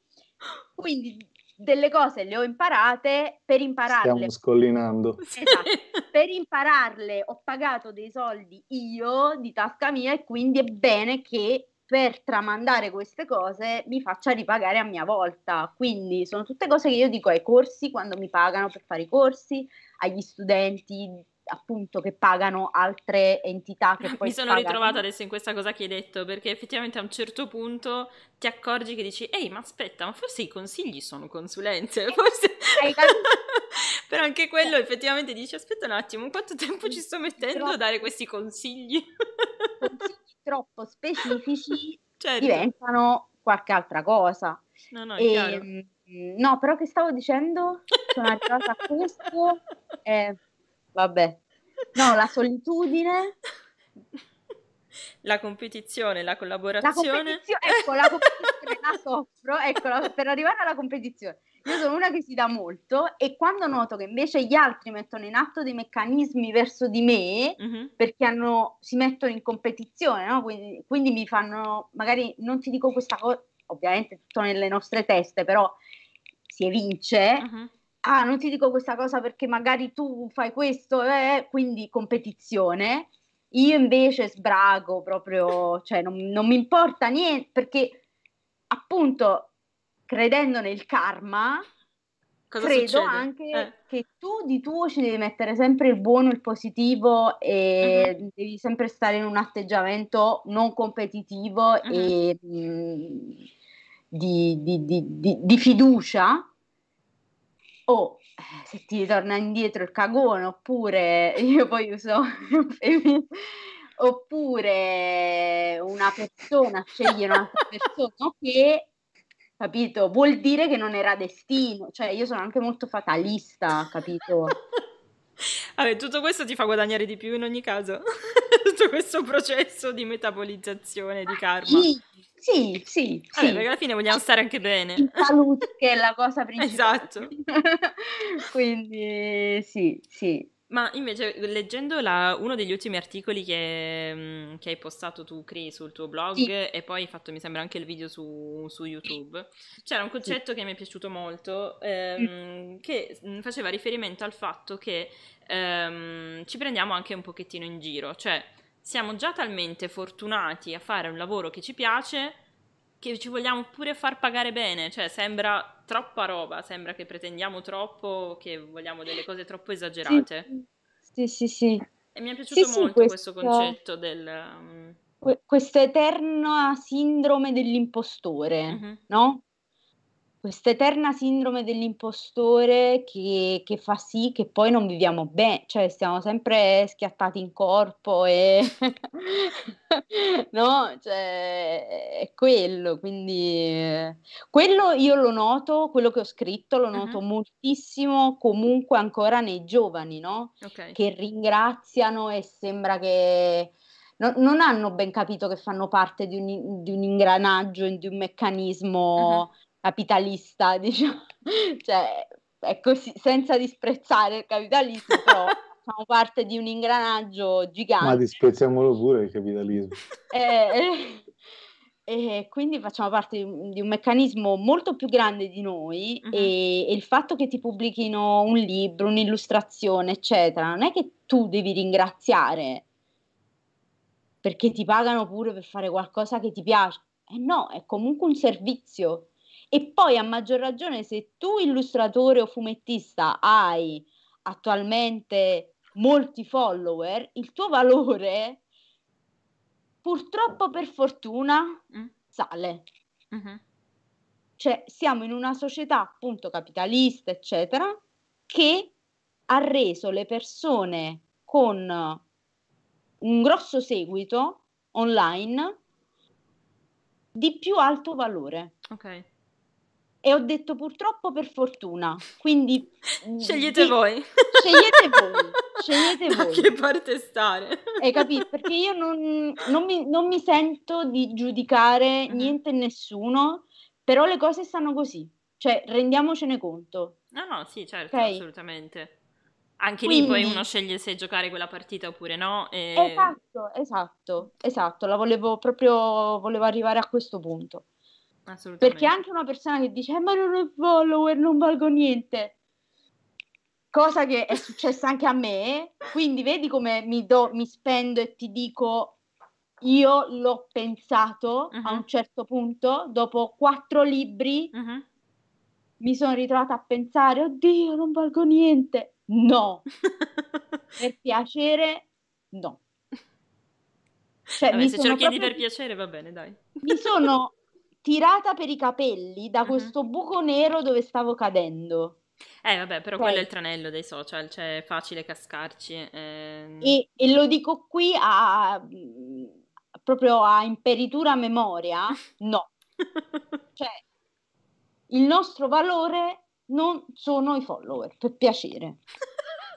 Quindi delle cose le ho imparate per impararle. Stiamo scollinando. Esatto. per impararle ho pagato dei soldi io di tasca mia e quindi è bene che per tramandare queste cose mi faccia ripagare a mia volta. Quindi sono tutte cose che io dico ai corsi quando mi pagano per fare i corsi, agli studenti appunto che pagano altre entità che poi mi sono pagano. ritrovata adesso in questa cosa che hai detto perché effettivamente a un certo punto ti accorgi che dici ehi ma aspetta ma forse i consigli sono consulenze eh, forse però anche quello eh. effettivamente dici aspetta un attimo quanto tempo ci sto mettendo troppo, a dare questi consigli consigli troppo specifici certo. diventano qualche altra cosa no no e, ehm, No, però che stavo dicendo? Sono arrivata a questo. Eh, Vabbè. No, la solitudine. La competizione, la collaborazione. La competizio- ecco, la competizione la soffro. Ecco, per arrivare alla competizione. Io sono una che si dà molto e quando noto che invece gli altri mettono in atto dei meccanismi verso di me, mm-hmm. perché hanno, si mettono in competizione, no? quindi, quindi, mi fanno, magari non ti dico questa cosa, ovviamente tutto nelle nostre teste, però si evince, mm-hmm ah, non ti dico questa cosa perché magari tu fai questo, eh, eh" quindi competizione. Io invece sbrago proprio, cioè non, non mi importa niente perché appunto credendo nel karma, Cosa credo succede? anche eh. che tu di tuo ci devi mettere sempre il buono, il positivo e uh-huh. devi sempre stare in un atteggiamento non competitivo uh-huh. e mh, mm, di, di, di, di, fiducia oh, eh, se ti ritorna indietro il cagone, oppure io poi uso oppure una persona sceglie un'altra persona che capito vuol dire che non era destino cioè io sono anche molto fatalista capito Vabbè, tutto questo ti fa guadagnare di più in ogni caso tutto questo processo di metabolizzazione di karma sì sì, sì, Vabbè, sì. perché alla fine vogliamo stare anche bene. La salute, che è la cosa principale. Esatto. Quindi sì, sì. Ma invece, leggendo la, uno degli ultimi articoli che, mm, che, hai postato tu, Cri, sul tuo blog, sì. e poi hai fatto, mi sembra, anche il video su, su YouTube, c'era un concetto sì. che mi è piaciuto molto, ehm, mm. che mm, faceva riferimento al fatto che ehm, ci prendiamo anche un pochettino in giro, cioè siamo già talmente fortunati a fare un lavoro che ci piace che ci vogliamo pure far pagare bene, cioè sembra troppa roba, sembra che pretendiamo troppo, che vogliamo delle cose troppo esagerate. Sì, sì, sì. sì. E mi è piaciuto sì, molto sì, questo... questo... concetto del... Um... Qu- questo sindrome dell'impostore, uh-huh. no? questa eterna sindrome dell'impostore che, che, fa sì che poi non viviamo bene, cioè siamo sempre schiattati in corpo e no, cioè è quello, quindi quello io lo noto, quello che ho scritto lo noto uh-huh. moltissimo comunque ancora nei giovani, no? Okay. Che ringraziano e sembra che No, non hanno ben capito che fanno parte di un, di un ingranaggio, di un meccanismo uh-huh capitalista, diciamo, cioè, è così, ecco, senza disprezzare il capitalismo, però siamo parte di un ingranaggio gigante. Ma disprezziamolo pure il capitalismo. e, eh, eh, eh, e quindi facciamo parte di un, di un meccanismo molto più grande di noi uh-huh. e, mhm. e, il fatto che ti pubblichino un libro, un'illustrazione, eccetera, non è che tu devi ringraziare perché ti pagano pure per fare qualcosa che ti piace. Eh no, è comunque un servizio e poi a maggior ragione se tu illustratore o fumettista hai attualmente molti follower, il tuo valore purtroppo per fortuna mm. sale. Mm-hmm. Cioè siamo in una società appunto capitalista, eccetera, che ha reso le persone con un grosso seguito online di più alto valore. Ok e ho detto purtroppo per fortuna. Quindi mm, scegliete sì, voi. Scegliete voi. Scegliete da voi. che parte stare. Hai capito? Perché io non, non, mi, non mi, sento di giudicare mm-hmm. niente e nessuno, però le cose stanno così. Cioè, rendiamocene conto. No, no, sì, certo, okay. assolutamente. Anche Quindi, lì poi uno sceglie se giocare quella partita oppure no. E... Esatto, esatto, esatto. La volevo proprio, volevo arrivare a questo punto. Perché anche una persona che dice eh, ma non ho follower, non valgo niente, cosa che è successa anche a me, quindi vedi come mi, do, mi spendo e ti dico io l'ho pensato uh-huh. a mhm. un certo punto, dopo quattro libri uh-huh. mi sono ritrovata a pensare oddio non valgo niente, no, per piacere no. Cioè, Vabbè, se ce lo chiedi proprio... per piacere va bene, dai. Mi sono tirata per i capelli da uh-huh. questo buco nero dove stavo cadendo. Eh vabbè, però Poi. quello è il tranello dei social, cioè è facile cascarci. Ehm. E, e, lo dico qui a, proprio a imperitura memoria, no. cioè, il nostro valore non sono i follower, per piacere.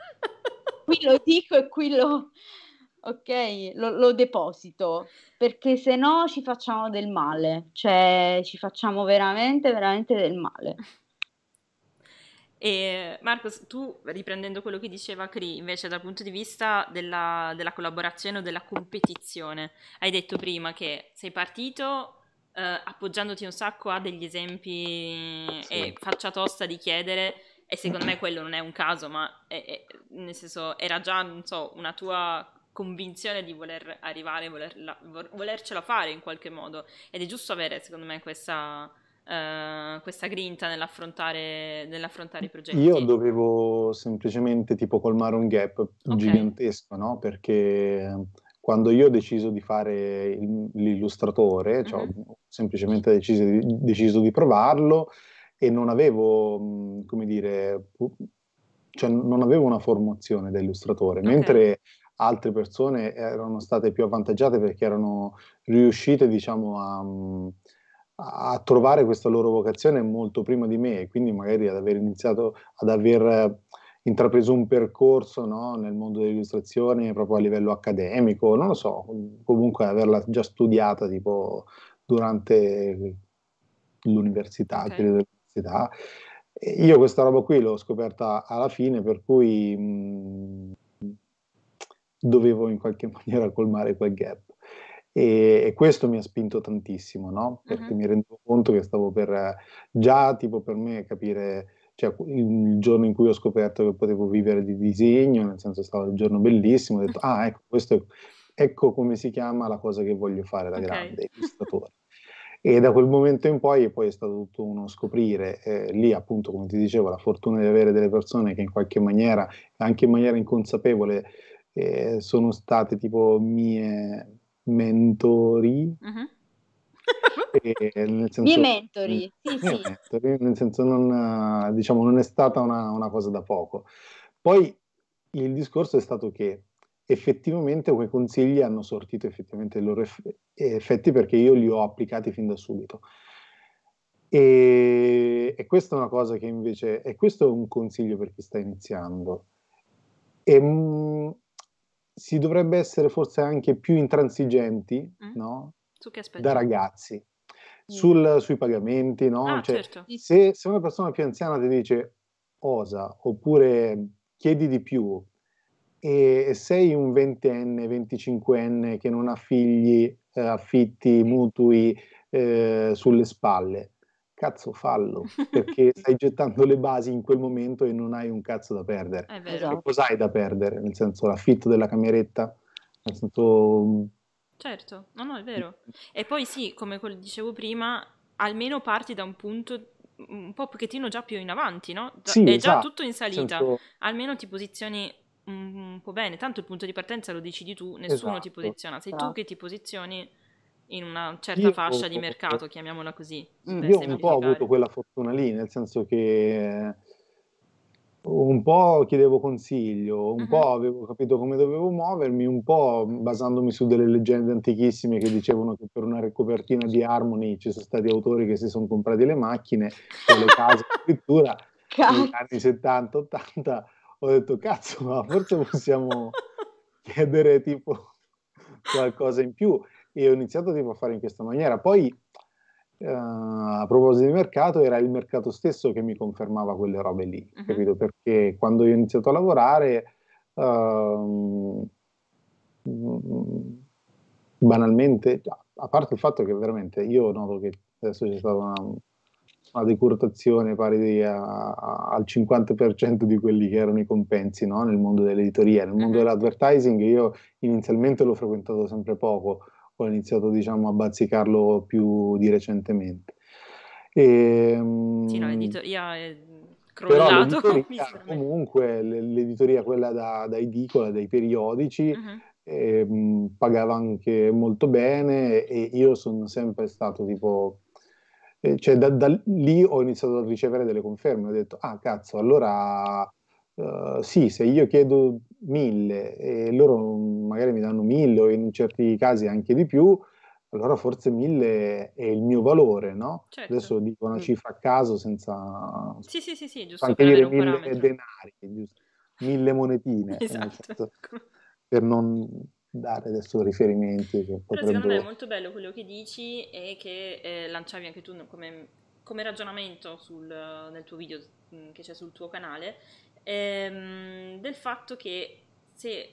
qui lo dico e qui lo, ok? Lo, lo, deposito perché se no ci facciamo del male, cioè ci facciamo veramente, veramente del male. E Marco, tu riprendendo quello che diceva Cri, invece dal punto di vista della, della collaborazione o della competizione, hai detto prima che sei partito eh, appoggiandoti un sacco a degli esempi sì. e faccia tosta di chiedere e secondo me quello non è un caso, ma è, è, nel senso era già, non so, una tua convinzione di voler arrivare, volerla, volercela fare in qualche modo. Ed è giusto avere, secondo me, questa, Uh, questa grinta nell'affrontare, nell'affrontare, i progetti? Io dovevo semplicemente tipo colmare un gap okay. gigantesco, no? Perché quando io ho deciso di fare l'illustratore, cioè mm-hmm. ho semplicemente deciso di, deciso di, provarlo e non avevo, mm, come dire, cioè non avevo una formazione da illustratore, okay. mentre altre persone erano state più avvantaggiate perché erano riuscite diciamo, a, a, trovare questa loro vocazione molto prima di me e quindi magari ad aver iniziato, ad aver intrapreso un percorso no, nel mondo dell'illustrazione proprio a livello accademico, non lo so, comunque averla già studiata tipo durante l'università, okay. dell'università. Io questa roba qui l'ho scoperta alla fine, per cui... Mh, mm, dovevo in qualche maniera colmare quel gap. E, e questo mi ha spinto tantissimo, no? Perché uh-huh. mi rendo conto che stavo per già, tipo per me, capire cioè il giorno in cui ho scoperto che potevo vivere di disegno, nel senso è stato un giorno bellissimo, ho detto ah ecco, questo, ecco come si chiama la cosa che voglio fare da okay. grande, illustratore. e da quel momento in poi, poi è stato tutto uno scoprire, eh, lì appunto come ti dicevo la fortuna di avere delle persone che in qualche maniera, anche in maniera inconsapevole, eh, sono state tipo mie mentori. Uh-huh. Senso, mie mentori, sì, mie sì. Mentori, nel senso non, diciamo, non è stata una, una, cosa da poco. Poi il discorso è stato che effettivamente quei consigli hanno sortito effettivamente i loro effetti perché io li ho applicati fin da subito. E, e, questa è una cosa che invece, e questo è un consiglio per chi sta iniziando. E, mm, si dovrebbe essere forse anche più intransigenti, eh? no? Su che aspetto? Da ragazzi. Mm. Sul, sui pagamenti, no? Ah, cioè, certo. se, se, una persona più anziana ti dice osa oppure chiedi di più e, e sei un ventenne, venticinquenne che non ha figli, eh, affitti, mutui eh, sulle spalle, cazzo fallo, perché stai gettando le basi in quel momento e non hai un cazzo da perdere. Cioè, cosa hai da perdere? Nel senso l'affitto della cameretta, nel senso... Certo, no, no, è vero. E poi sì, come dicevo prima, almeno parti da un punto mm, un po' pochettino già più in avanti, no? Già, sì, è già esatto. tutto in salita, senso... almeno ti posizioni un, po' bene, tanto il punto di partenza lo decidi tu, nessuno esatto. ti posiziona, sei tu esatto. che ti posizioni in una certa io fascia ho, di mercato, ho, chiamiamola così. Io un po' ho avuto quella fortuna lì, nel senso che eh, un po' chiedevo consiglio, un uh-huh. po' mhm. avevo capito come dovevo muovermi, un po' basandomi su delle leggende antichissime che dicevano che per una ricopertina di Harmony ci sono stati autori che si sono comprati le macchine o le case addirittura negli anni 70-80. Ho detto cazzo, ma forse possiamo chiedere tipo qualcosa in più e ho iniziato tipo, a fare in questa maniera. Poi, eh, a proposito di mercato, era il mercato stesso che mi confermava quelle robe lì, uh-huh. capito? Perché quando io ho iniziato a lavorare, eh, banalmente, cioè, a parte il fatto che veramente io noto che adesso c'è stata una, una decurtazione pari a, a, al 50% di quelli che erano i compensi no? nel mondo dell'editoria, nel mondo mhm. dell'advertising io inizialmente l'ho frequentato sempre poco, ho iniziato diciamo, a bazzicarlo più di recentemente. E, ehm, sì, no, editoria è crollato. Però l'editoria, comunque l'editoria quella da, da edicola, dai periodici, uh-huh. eh, pagava anche molto bene e io sono sempre stato tipo... Eh, cioè da, da lì ho iniziato a ricevere delle conferme, ho detto ah cazzo allora eh, sì, se io chiedo mille e loro magari mi danno mille o in certi casi anche di più, allora forse mille è il mio valore, no? Certo. Adesso dico una mm. cifra a caso senza... Sì, sì, sì, sì giusto. Anche dire mille parametro. denari, giusto? mille monetine. Esatto. Certo per non dare adesso riferimenti. Però potrebbero... secondo me è molto bello quello che dici e che eh, lanciavi anche tu come, come ragionamento sul, nel tuo video mm, che c'è sul tuo canale ehm, del fatto che se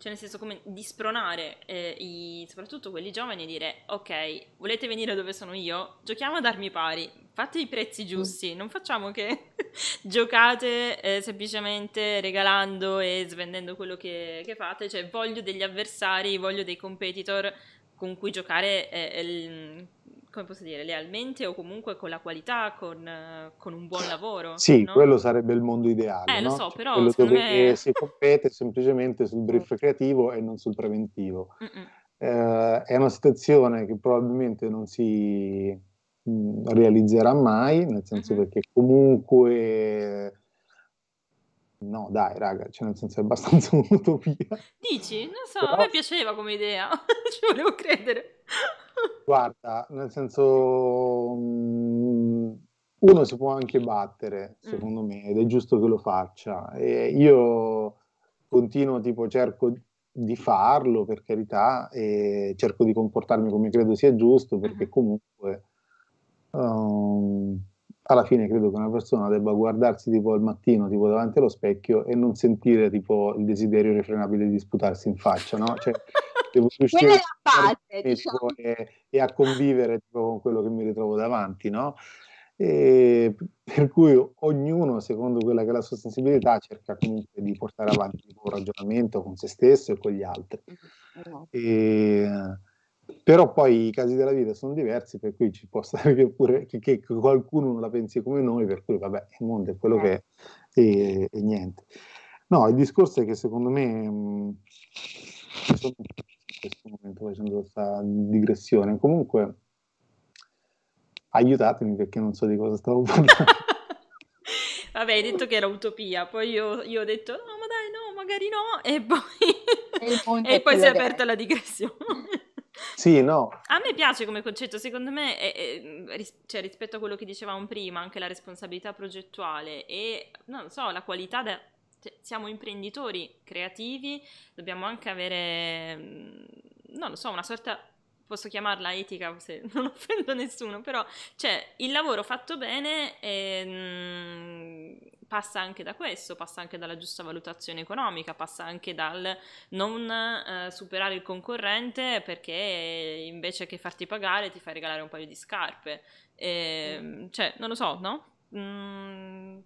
cioè nel senso come di spronare eh, i, soprattutto quelli giovani a dire ok, volete venire dove sono io? Giochiamo ad armi pari, fate i prezzi mm. giusti, non facciamo che giocate eh, semplicemente regalando e svendendo quello che, che, fate, cioè voglio degli avversari, voglio dei competitor con cui giocare eh, come posso dire, lealmente o comunque con la qualità, con, con un buon lavoro. Sì, no? quello sarebbe il mondo ideale. Eh, no? lo so, cioè, però quello dove me... Eh, si compete semplicemente sul brief mm. creativo e non sul preventivo. Eh, è una situazione che probabilmente non si mm, realizzerà mai, nel senso mm-hmm. perché comunque... No, dai, raga, cioè nel senso è abbastanza un'utopia. Dici? Non so, però... a me piaceva come idea, ci volevo credere. Guarda, nel senso, mm, uno si può anche battere, secondo mm. me, ed è giusto che lo faccia. E io continuo, tipo, cerco di farlo, per carità, e cerco di comportarmi come credo sia giusto, perché mm-hmm. comunque... Um, alla fine credo che una persona debba guardarsi tipo al mattino tipo davanti allo specchio e non sentire tipo il desiderio irrefrenabile di sputarsi in faccia, no? Cioè, devo riuscire a fare diciamo. e, e, a convivere tipo, con quello che mi ritrovo davanti, no? E per cui ognuno, secondo quella che è la sua sensibilità, cerca comunque di portare avanti un ragionamento con se stesso e con gli altri. No. Mm-hmm, esatto. E, però poi i casi della vita sono diversi, per cui ci può stare che, pure, che, qualcuno non la pensi come noi, per cui vabbè, il mondo è quello no. che è e, e, niente. No, il discorso è che secondo me mh, sono questo momento facendo questa digressione. Comunque, aiutatemi perché non so di cosa stavo parlando. Vabbè, hai detto che era utopia, poi io, io ho detto no, ma dai, no, magari no, e poi, e poi si è aperta la digressione. Sì, no. A me piace come concetto, secondo me, è, è, ris- cioè, rispetto a quello che dicevamo prima, anche la responsabilità progettuale e, non so, la qualità de- cioè, siamo imprenditori creativi, dobbiamo anche avere, mm, non lo so, una sorta, posso chiamarla etica se non offendo nessuno, però cioè il lavoro fatto bene è, ehm, passa anche da questo, passa anche dalla giusta valutazione economica, passa anche dal non eh, superare il concorrente perché invece che farti pagare ti fai regalare un paio di scarpe. E, mm. Cioè, non lo so, no? Mm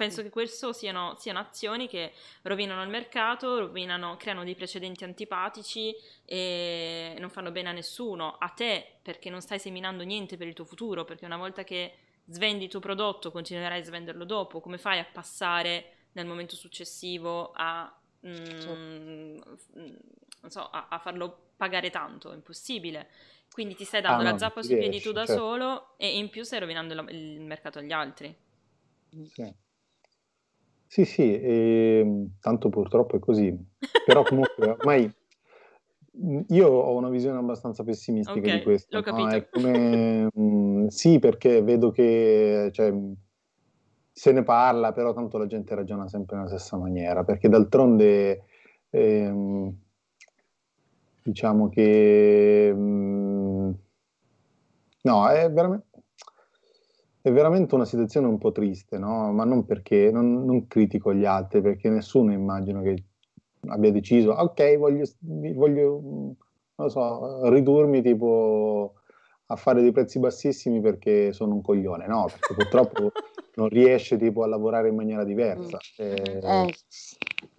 penso che questo siano, siano, azioni che rovinano il mercato, rovinano, creano dei precedenti antipatici e non fanno bene a nessuno, a te perché non stai seminando niente per il tuo futuro, perché una volta che svendi il tuo prodotto continuerai a svenderlo dopo, come fai a passare nel momento successivo a, mm, mm so, a, a farlo pagare tanto? È impossibile. Quindi ti stai ah, dando ah, la zappa sui piedi tu da certo. solo e in più stai rovinando il, il mercato agli altri. Sì. Sì, sì, e, ehm, tanto purtroppo è così, però comunque ormai io ho una visione abbastanza pessimistica okay, di questo. L'ho capito. No? Come, mh, mm, sì, perché vedo che cioè, se ne parla, però tanto la gente ragiona sempre nella stessa maniera, perché d'altronde ehm, diciamo che... Mh, mm, no, è veramente è veramente una situazione un po' triste, no? ma non perché, non, non, critico gli altri, perché nessuno immagino che abbia deciso, ah, ok, voglio, voglio mhmm, so, ridurmi tipo a fare dei prezzi bassissimi perché sono un coglione, no, perché purtroppo non riesce tipo a lavorare in maniera diversa. Mm. Eh, eh,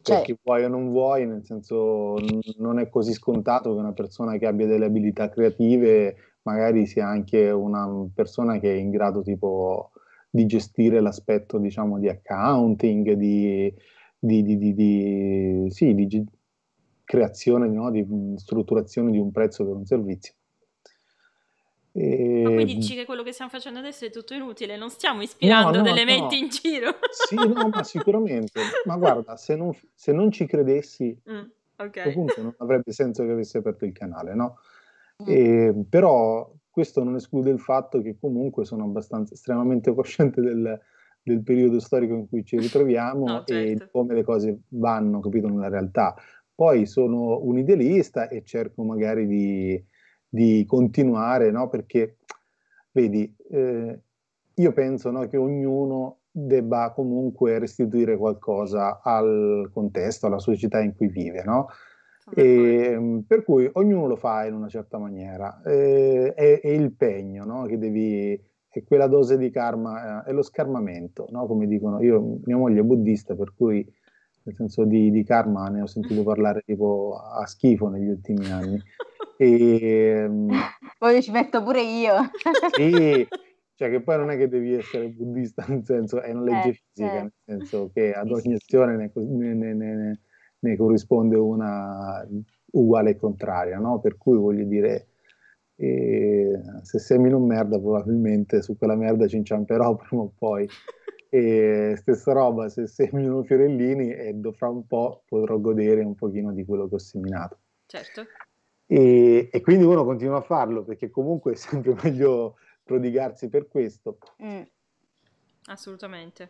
cioè, chi vuoi o non vuoi, nel senso non è così scontato che una persona che abbia delle abilità creative magari sia anche una persona che è in grado tipo di gestire l'aspetto diciamo di accounting, di, di, di, di sì, creazione, no? di mm, strutturazione di un prezzo per un servizio. E... Ma quindi ehm, dici che quello che stiamo facendo adesso è tutto inutile, non stiamo ispirando no, no, delle menti in giro. Sì, no, ma sicuramente. ma guarda, se non, se non ci credessi, mm, okay. a questo punto non avrebbe senso che avessi aperto il canale, no? Mm. E, ehm, però questo non esclude il fatto che comunque sono abbastanza estremamente cosciente del, del periodo storico in cui ci ritroviamo no, certo. e di come le cose vanno, capito, nella realtà. Poi sono un idealista e cerco magari di, di continuare, no? perché vedi, eh, io penso no, che ognuno debba comunque restituire qualcosa al contesto, alla società in cui vive, no? E, ehm, per cui ognuno lo fa in una certa maniera. E, eh, è, è, il pegno no? che devi, è quella dose di karma, eh, è lo scarmamento, no? come dicono. Io, mia moglie è buddista, per cui nel senso di, di karma ne ho sentito parlare tipo a schifo negli ultimi anni. E, ehm, poi ci metto pure io. Sì, cioè che poi non è che devi essere buddista, nel senso è una legge eh, fisica, certo. nel senso che ad ogni azione ne, ne, ne, ne ne corrisponde una uguale e contraria, no? per cui voglio dire, eh, se semino merda probabilmente su quella merda ci inciamperò prima o poi. E stessa roba, se semino fiorellini e fra un po' potrò godere un pochino di quello che ho seminato. Certo. E, e, quindi uno continua a farlo perché comunque è sempre meglio prodigarsi per questo. Mm. Assolutamente.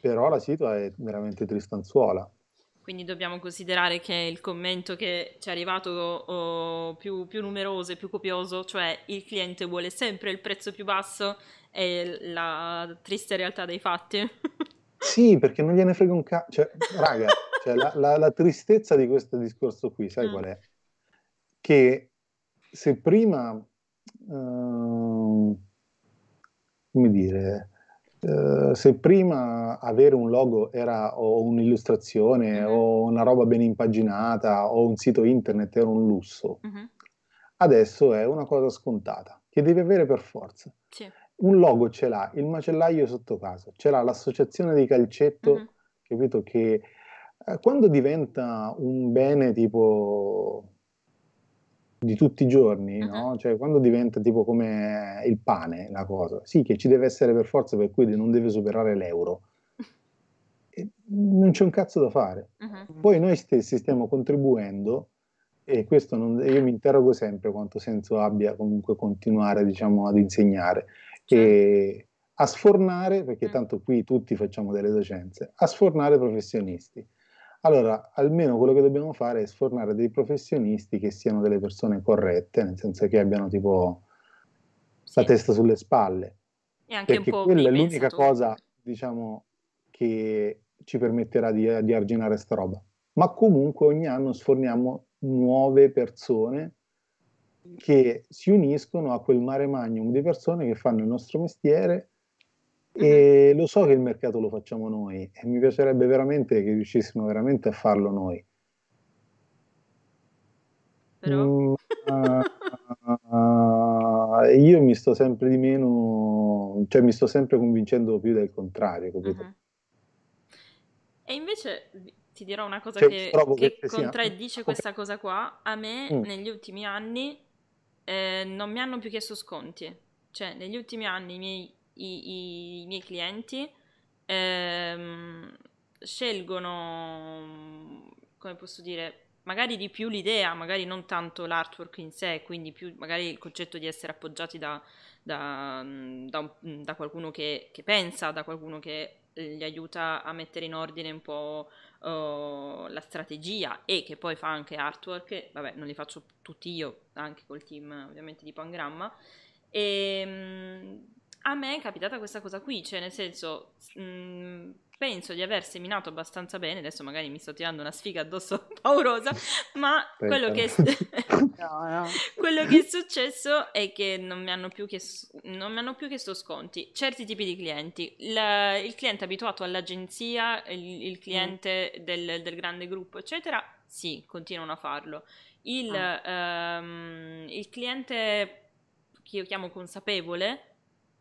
Però la situazione è veramente tristanzuola quindi dobbiamo considerare che il commento che ci è arrivato oh, più, più, numeroso e più copioso, cioè il cliente vuole sempre il prezzo più basso, è la triste realtà dei fatti. Sì, perché non gliene frega un cazzo, cioè, raga, cioè, la, la, la, tristezza di questo discorso qui, sai mm. qual è? Che se prima, uh, come dire, eh, se prima avere un logo era o un'illustrazione uh-huh. o una roba ben impaginata o un sito internet era un lusso, uh-huh. adesso è una cosa scontata che devi avere per forza. Sì. Un logo ce l'ha il macellaio sotto casa, ce l'ha l'associazione di calcetto, uh-huh. capito che eh, quando diventa un bene tipo di tutti i giorni, uh-huh. no? Mm-hmm. cioè, quando diventa tipo come il pane la cosa, sì che ci deve essere per forza per cui non deve superare l'euro, e non c'è un cazzo da fare. Uh-huh. Poi noi stessi stiamo contribuendo e questo non, io mi interrogo sempre quanto senso abbia comunque continuare diciamo, ad insegnare e certo. a sfornare, perché mm. tanto qui tutti facciamo delle docenze, a sfornare professionisti allora almeno quello che dobbiamo fare è sfornare dei professionisti che siano delle persone corrette, nel senso che abbiano tipo sì. la testa sulle spalle. E anche Perché un po quella è l'unica tu. cosa, diciamo, che ci permetterà di, di arginare sta roba. Ma comunque ogni anno sforniamo nuove persone che si uniscono a quel mare magnum di persone che fanno il nostro mestiere e lo so che il mercato lo facciamo noi e mi piacerebbe veramente che riuscissimo veramente a farlo noi. Però... Uh, uh, io mi sto sempre di meno, cioè mi sto sempre convincendo più del contrario, capito? Uh-huh. E invece ti dirò una cosa cioè, che, che, che contraddice questa cosa qua. A me mm. negli ultimi anni eh, non mi hanno più chiesto sconti. Cioè, negli ultimi anni i miei i, i miei clienti ehm, scelgono, come posso dire, magari di più l'idea, magari non tanto l'artwork in sé, quindi più magari il concetto di essere appoggiati da, da, da, da qualcuno che, che, pensa, da qualcuno che gli eh, aiuta a mettere in ordine un po' uh, la strategia e che poi fa anche artwork, vabbè non li faccio tutti io, anche col team ovviamente di Pangramma, e, ehm, a me è capitata questa cosa qui, cioè nel senso, mh, mm, penso di aver seminato abbastanza bene, adesso magari mi sto tirando una sfiga addosso paurosa, ma quello che, no, no. quello che, è successo è che non mi, hanno più chiesto, hanno più chiesto sconti, certi tipi di clienti, La, il cliente abituato all'agenzia, il, il cliente mm. del, del grande gruppo, eccetera, sì, continuano a farlo. Il, ah. um, il cliente che io chiamo consapevole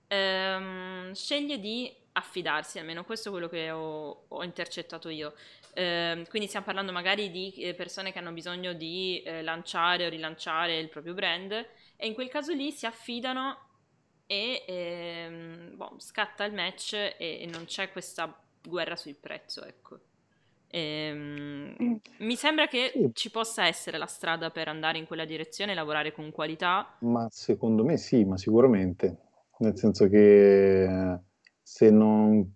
ehm, sceglie di affidarsi, almeno questo è quello che ho, ho intercettato io. Eh, quindi stiamo parlando magari di eh, persone che hanno bisogno di eh, lanciare o rilanciare il proprio brand e in quel caso lì si affidano e ehm, boh, scatta il match e, e, non c'è questa guerra sul prezzo, ecco. Ehm, mi sembra che sì. ci possa essere la strada per andare in quella direzione e lavorare con qualità. Ma secondo me sì, ma sicuramente nel senso che se non,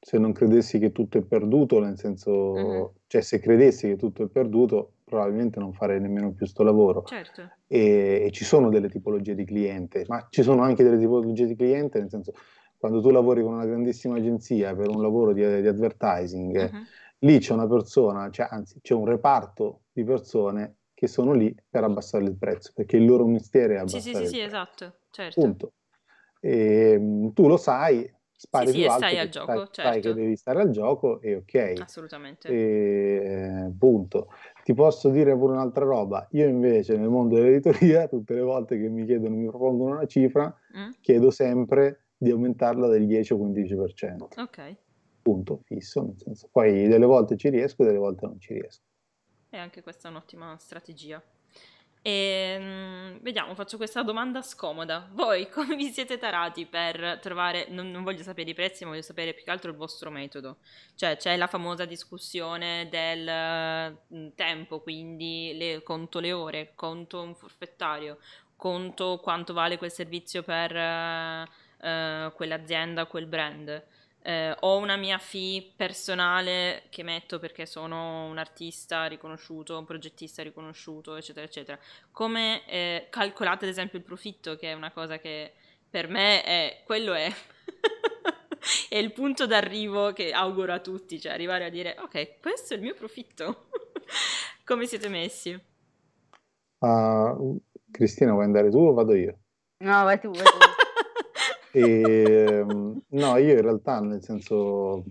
se non credessi che tutto è perduto, nel senso, mm-hmm. cioè se credessi che tutto è perduto, probabilmente non farei nemmeno più sto lavoro. Certo. E, e, ci sono delle tipologie di cliente, ma ci sono anche delle tipologie di cliente, nel senso, quando tu lavori con una grandissima agenzia per un lavoro di, di advertising, mm-hmm. lì c'è una persona, cioè, anzi c'è un reparto di persone che sono lì per abbassare il prezzo, perché il loro mestiere è abbassare sì, sì, sì, sì esatto, certo. Punto. E, ehm, tu lo sai, spari sì, più alto, stai al gioco, sai, certo. sai che devi stare al gioco e ok. Assolutamente. E, ehm, punto. Ti posso dire pure un'altra roba, io invece nel mondo dell'editoria tutte le volte che mi chiedono, mi propongono una cifra, mm? chiedo sempre di aumentarla del 10 o 15%. Ok. Punto fisso, nel senso. Poi delle volte ci riesco, delle volte non ci riesco e anche questa è un'ottima strategia. E, ehm, vediamo, faccio questa domanda scomoda. Voi come vi siete tarati per trovare, non, non, voglio sapere i prezzi, ma voglio sapere più che altro il vostro metodo. Cioè c'è la famosa discussione del mm, tempo, quindi le, conto le ore, conto un forfettario, conto quanto vale quel servizio per uh, quell'azienda, quel brand. Eh, ho una mia fee personale che metto perché sono un artista riconosciuto, un progettista riconosciuto, eccetera, eccetera. Come eh, calcolate ad esempio il profitto, che è una cosa che per me è quello è. è il punto d'arrivo che auguro a tutti, cioè arrivare a dire ok, questo è il mio profitto. Come siete messi? Uh, Cristina, vuoi andare tu o vado io? No, vai tu, vai tu. E, ehm, no, io in realtà, nel senso,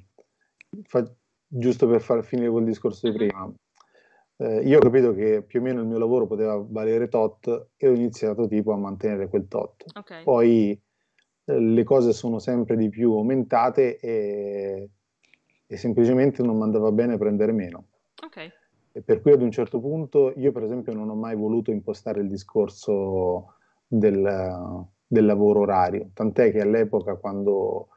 fa, giusto per far finire quel discorso di mm-hmm. prima, eh, io ho capito che più o meno il mio lavoro poteva valere tot e ho iniziato tipo a mantenere quel tot. Okay. Poi eh, le cose sono sempre di più aumentate e, e semplicemente non mi andava bene prendere meno. Okay. E per cui ad un certo punto io per esempio non ho mai voluto impostare il discorso del, del lavoro orario, tant'è che all'epoca quando,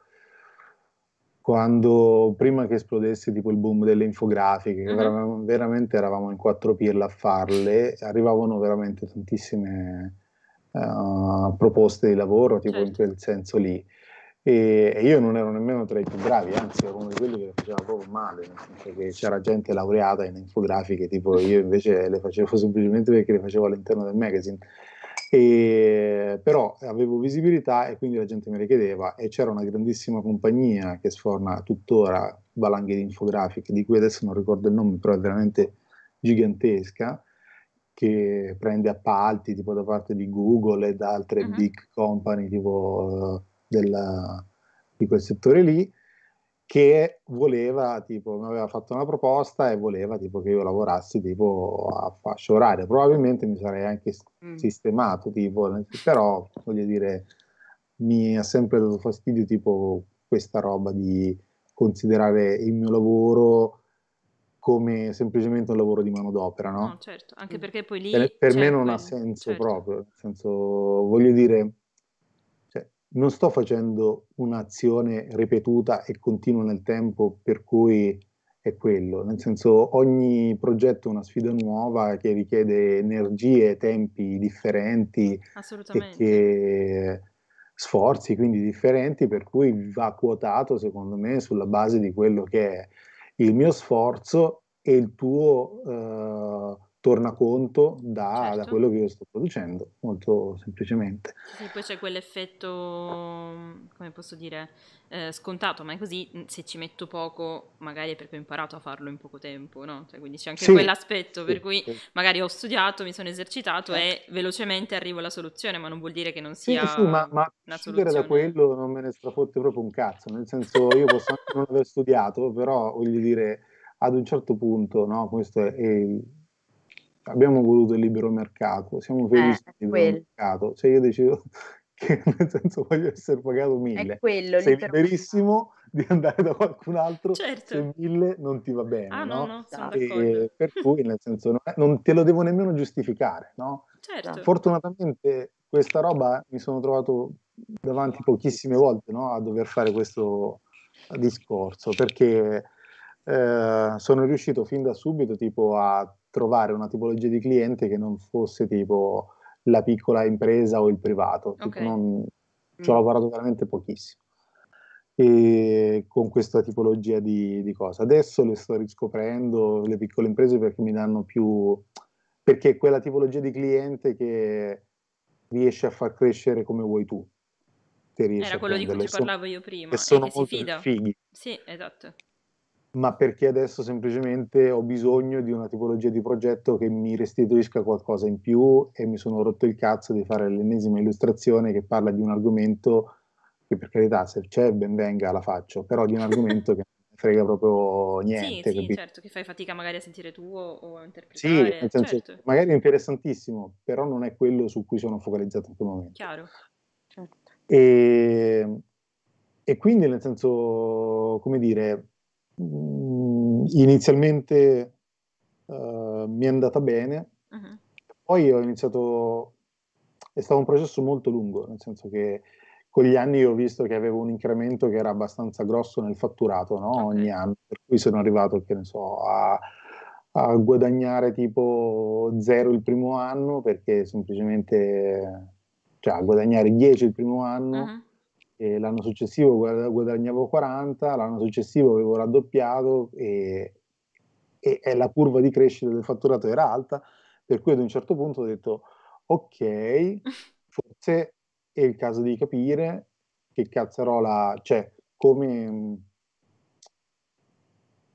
quando prima che esplodesse tipo il boom delle infografiche, che uh mhm. eravamo, veramente eravamo in quattro pirla a farle, arrivavano veramente tantissime uh, proposte di lavoro, tipo certo. in quel senso lì. E, io non ero nemmeno tra i più bravi, anzi ero uno di quelli che faceva proprio male, nel senso che c'era gente laureata in infografiche, tipo io invece le facevo semplicemente perché le facevo all'interno del magazine. E, però avevo visibilità e quindi la gente me le chiedeva e c'era una grandissima compagnia che sforna tuttora valanghe di infografiche, di cui adesso non ricordo il nome, però è veramente gigantesca, che prende appalti tipo da parte di Google e da altre uh-huh. big company tipo uh, eh, della, di quel settore lì che voleva, tipo, mi aveva fatto una proposta e voleva tipo, che io lavorassi tipo, a fascia oraria. Probabilmente mi sarei anche mm. sistemato, tipo, però voglio dire, mi ha sempre dato fastidio tipo, questa roba di considerare il mio lavoro come semplicemente un lavoro di manodopera, no? No, certo, anche mm. perché poi lì... Per, per me cioè, non quello, ha senso certo. proprio, nel senso, voglio dire non sto facendo un'azione ripetuta e continua nel tempo per cui è quello, nel senso ogni progetto è una sfida nuova che richiede energie, tempi differenti che, sforzi quindi differenti per cui va quotato secondo me sulla base di quello che è il mio sforzo e il tuo eh, tornaconto da, certo. da quello che io sto producendo, molto semplicemente. Sì, poi c'è quell'effetto, come posso dire, eh, scontato, ma è così, mm, se ci metto poco, magari è perché ho imparato a farlo in poco tempo, no? Cioè, quindi c'è anche sì, quell'aspetto sì, per cui sì. magari ho studiato, mi sono esercitato e certo. velocemente arrivo alla soluzione, ma non vuol dire che non sia sì, sì, ma, ma una soluzione. da quello non me ne strafotte proprio un cazzo, nel senso io posso anche non aver studiato, però voglio dire, ad un certo punto, no? Questo è, è abbiamo voluto il libero mercato, siamo eh, felici eh, del libero mercato, cioè io decido che nel senso voglio essere pagato mille, è quello, sei liberissimo di andare da qualcun altro certo. se mille non ti va bene, ah, no? no, no esatto. e, per cui nel senso non, è, non, te lo devo nemmeno giustificare, no? Certo. Fortunatamente questa roba mi sono trovato davanti pochissime volte no? a dover fare questo discorso perché eh, sono riuscito fin da subito tipo, a trovare una tipologia di cliente che non fosse tipo la piccola impresa o il privato, okay. tipo, non, ci ho mm. lavorato veramente pochissimo. E con questa tipologia di, di cosa. Adesso le sto riscoprendo, le piccole imprese, perché mi danno più... perché è quella tipologia di cliente che riesce a far crescere come vuoi tu. Era quello di cui ci parlavo io prima. E sono eh, e molto fighi. Sì, esatto ma perché adesso semplicemente ho bisogno di una tipologia di progetto che mi restituisca qualcosa in più e mi sono rotto il cazzo di fare l'ennesima illustrazione che parla di un argomento che per carità se c'è ben venga la faccio, però di un argomento che frega proprio niente. Sì, sì certo, che fai fatica magari a sentire tu o, a interpretare. Sì, senso, certo. magari è interessantissimo, però non è quello su cui sono focalizzato in quel momento. Chiaro. Certo. Ehm, e, e, quindi, nel senso, come dire, Mm, inizialmente uh, mi è andata bene, uh-huh. poi ho iniziato, è stato un processo molto lungo, nel senso che con gli anni ho visto che avevo un incremento che era abbastanza grosso nel fatturato no? okay. ogni anno, per cui sono arrivato, che ne so, a, a guadagnare tipo zero il primo anno perché semplicemente, cioè a guadagnare 10 il primo anno. Uh-huh eh, l'anno successivo guadagnavo 40, l'anno successivo avevo raddoppiato e, e, e la curva di crescita del fatturato era alta, per cui ad un certo punto ho detto ok, forse è il caso di capire che cazzarola, cioè come,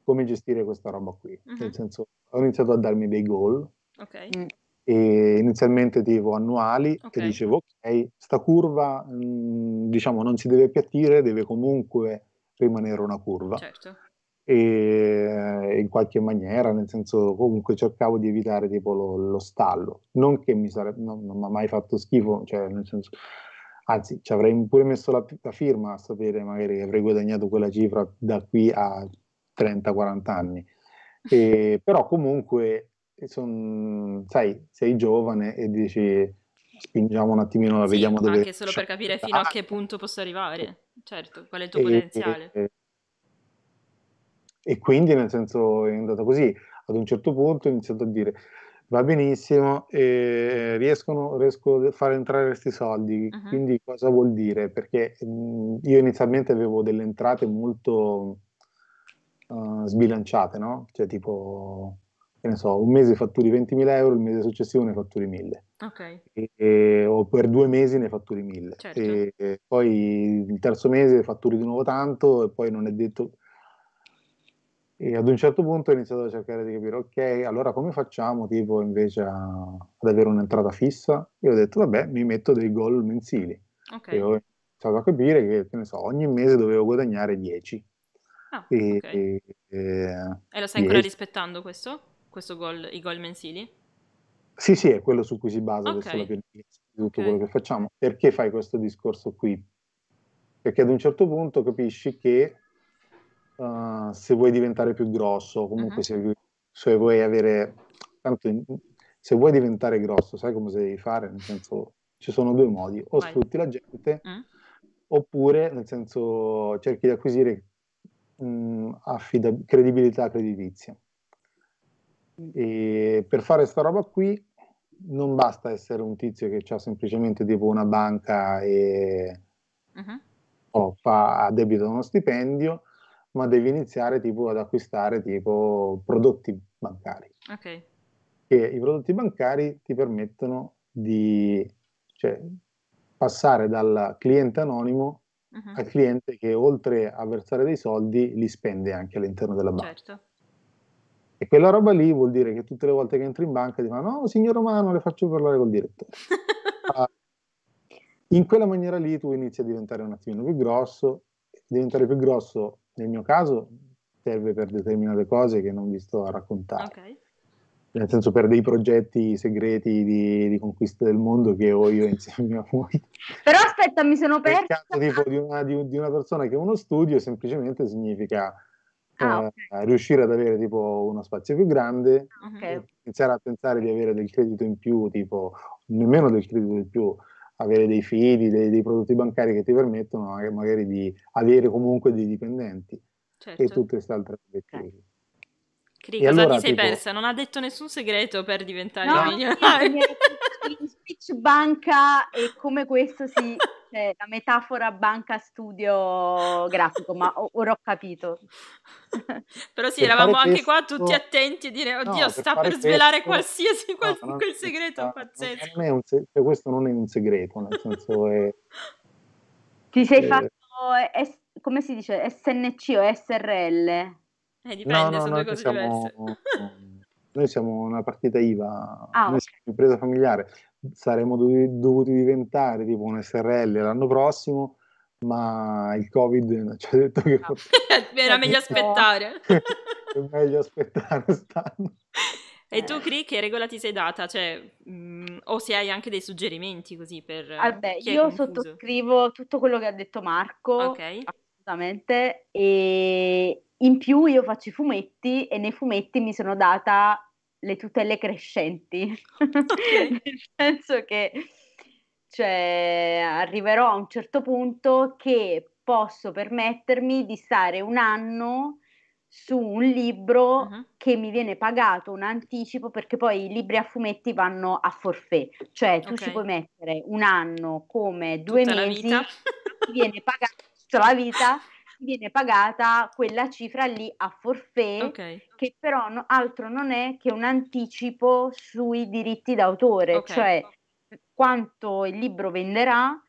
come gestire questa roba qui. Uh-huh. Nel senso, ho iniziato a darmi dei goal. Okay. Mm e inizialmente tenevo annuali okay. e dicevo ok, sta curva mh, mm, diciamo non si deve appiattire, deve comunque rimanere una curva. Certo. E eh, in qualche maniera, nel senso comunque cercavo di evitare tipo lo, lo stallo, non che mi sarebbe, no, non mi ha mai fatto schifo, cioè nel senso anzi ci avrei pure messo la, la, firma a sapere magari avrei guadagnato quella cifra da qui a 30-40 anni. E, però comunque son, sai, sei giovane e dici spingiamo un attimino, la sì, vediamo dove... Anche solo per capire fino a che punto posso arrivare, certo, qual è il tuo e, potenziale. E, e, quindi nel senso è andata così, ad un certo punto ho iniziato a dire va benissimo, eh, riescono, riesco a far entrare questi soldi, uh-huh. quindi cosa vuol dire? Perché mh, mhmm, io inizialmente avevo delle entrate molto uh, sbilanciate, no? Cioè tipo che ne so, un mese fatturi 20.000 euro, il mese successivo ne fatturi 1.000. Okay. E, e, o per due mesi ne fatturi 1.000. Certo. E, e, poi il terzo mese fatturi di nuovo tanto e poi non è detto... E ad un certo punto ho iniziato a cercare di capire, ok, allora come facciamo tipo invece a, ad avere un'entrata fissa? Io ho detto, vabbè, mi metto dei gol mensili. Okay. E ho iniziato a capire che, che ne so, ogni mese dovevo guadagnare 10. Ah, e, okay. e, e, lo stai 10. ancora rispettando questo? questo goal, i gol mensili? Sì, sì, è quello su cui si basa okay. adesso la pianificazione di tutto okay. quello che facciamo. Perché fai questo discorso qui? Perché ad un certo punto capisci che uh, se vuoi diventare più grosso, comunque uh-huh. se, se, vuoi avere... Tanto in, se vuoi diventare grosso, sai come devi fare? Nel senso, ci sono due modi, o Vai. sfrutti la gente, uh-huh. oppure, nel senso, cerchi di acquisire mh, mm, affida- credibilità creditizia. E per fare sta roba qui non basta essere un tizio che ha semplicemente tipo una banca e uh-huh. oh, fa a debito uno stipendio, ma devi iniziare tipo ad acquistare tipo prodotti bancari. Ok. E i prodotti bancari ti permettono di cioè, passare dal cliente anonimo uh-huh. al cliente che oltre a versare dei soldi li spende anche all'interno della banca. Certo. E quella roba lì vuol dire che tutte le volte che entro in banca dicono ah, no, signor Romano, le faccio parlare col direttore. Ah, in quella maniera lì tu inizi a diventare un attimino più grosso, diventare più grosso nel mio caso serve per determinate cose che non vi sto a raccontare. Okay. Nel senso per dei progetti segreti di, di conquista del mondo che ho io insieme a voi. Però aspetta, mi sono perso. Il caso tipo di una, di, di una persona che ha uno studio semplicemente significa ah, okay. riuscire ad avere tipo uno spazio più grande, ah, okay. iniziare a pensare di avere del credito in più, tipo nemmeno del credito in più, avere dei fidi, dei, dei prodotti bancari che ti permettono magari di avere comunque dei dipendenti certo. e tutte queste altre cose. Okay. Cri, cosa allora, ti sei tipo... persa? Non ha detto nessun segreto per diventare no, milionario. No, speech banca e come questo si piace la metafora banca studio grafico, ma ora ho capito. Però sì, per eravamo anche questo... qua tutti attenti a dire, oddio, no, sta per, svelare questo... qualsiasi qual... No, quel segreto sta... pazzesco. Non se... cioè, questo non è un segreto, nel senso è... Ti sei è... Eh. fatto, è... come si dice, SNC o SRL? Eh, dipende, no, sono due cose siamo... diverse. Noi siamo una partita IVA, ah, noi siamo impresa familiare saremmo dovuti diventare tipo un SRL l'anno prossimo, ma il Covid ci ha detto che... Ah, eh, no. Era meglio aspettare. è meglio aspettare stanno. E tu, Cri, che regola ti sei data? Cioè, mh, mm, o se hai anche dei suggerimenti così per... Eh, Vabbè, io sottoscrivo tutto quello che ha detto Marco, okay. assolutamente, e in più io faccio i fumetti e nei fumetti mi sono data le tutele crescenti, okay. nel senso che cioè, arriverò a un certo punto che posso permettermi di stare un anno su un libro uh-huh. che mi viene pagato un anticipo perché poi i libri a fumetti vanno a forfè, cioè tu okay. ci puoi mettere un anno come due Tutta mesi, ti viene pagato la vita viene pagata quella cifra lì a forfè, okay. che però no, altro non è che un anticipo sui diritti d'autore, okay. cioè eh, quanto il libro venderà,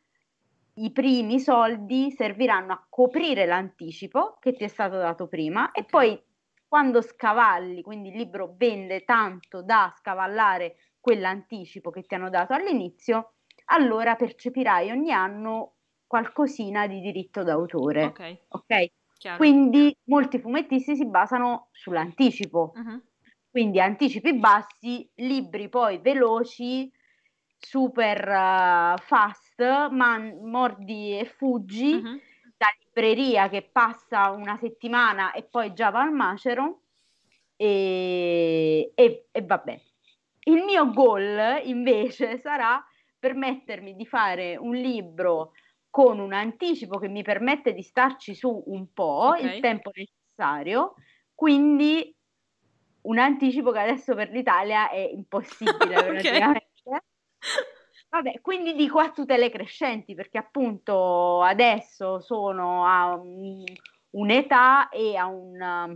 i primi soldi serviranno a coprire l'anticipo che ti è stato dato prima okay. e poi quando scavalli, quindi il libro vende tanto da scavallare quell'anticipo che ti hanno dato all'inizio, allora percepirai ogni anno qualcosina di diritto d'autore. Ok. okay? Quindi molti fumettisti si basano sull'anticipo. Uh-huh. Quindi anticipi bassi, libri poi veloci, super uh, fast, ma mordi e fuggi uh-huh. da libreria che passa una settimana e poi già va al macero e, e, e vabbè. Il mio goal invece sarà permettermi di fare un libro con un anticipo che mi permette di starci su un po' okay. il tempo necessario, quindi un anticipo che adesso per l'Italia è impossibile okay. praticamente. Vabbè, quindi dico a tutte le crescenti perché appunto adesso sono a un, un'età e a un,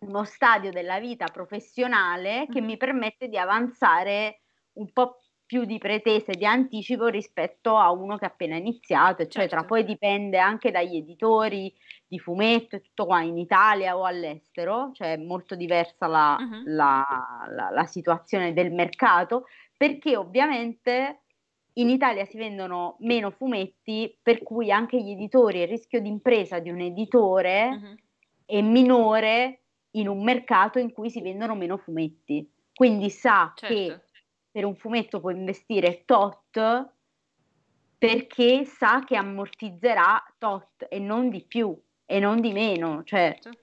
uno stadio della vita professionale che mm-hmm. mi permette di avanzare un po' più di pretese di anticipo rispetto a uno che ha appena iniziato, eccetera. Certo. Poi dipende anche dagli editori di fumetto tutto qua in Italia o all'estero, cioè è molto diversa la, uh-huh. la, la, la situazione del mercato, perché ovviamente in Italia si vendono meno fumetti, per cui anche gli editori, il rischio di impresa di un editore uh-huh. è minore in un mercato in cui si vendono meno fumetti. Quindi sa certo. che per un fumetto può investire tot perché sa che ammortizzerà tot e non di più e non di meno. Cioè, certo.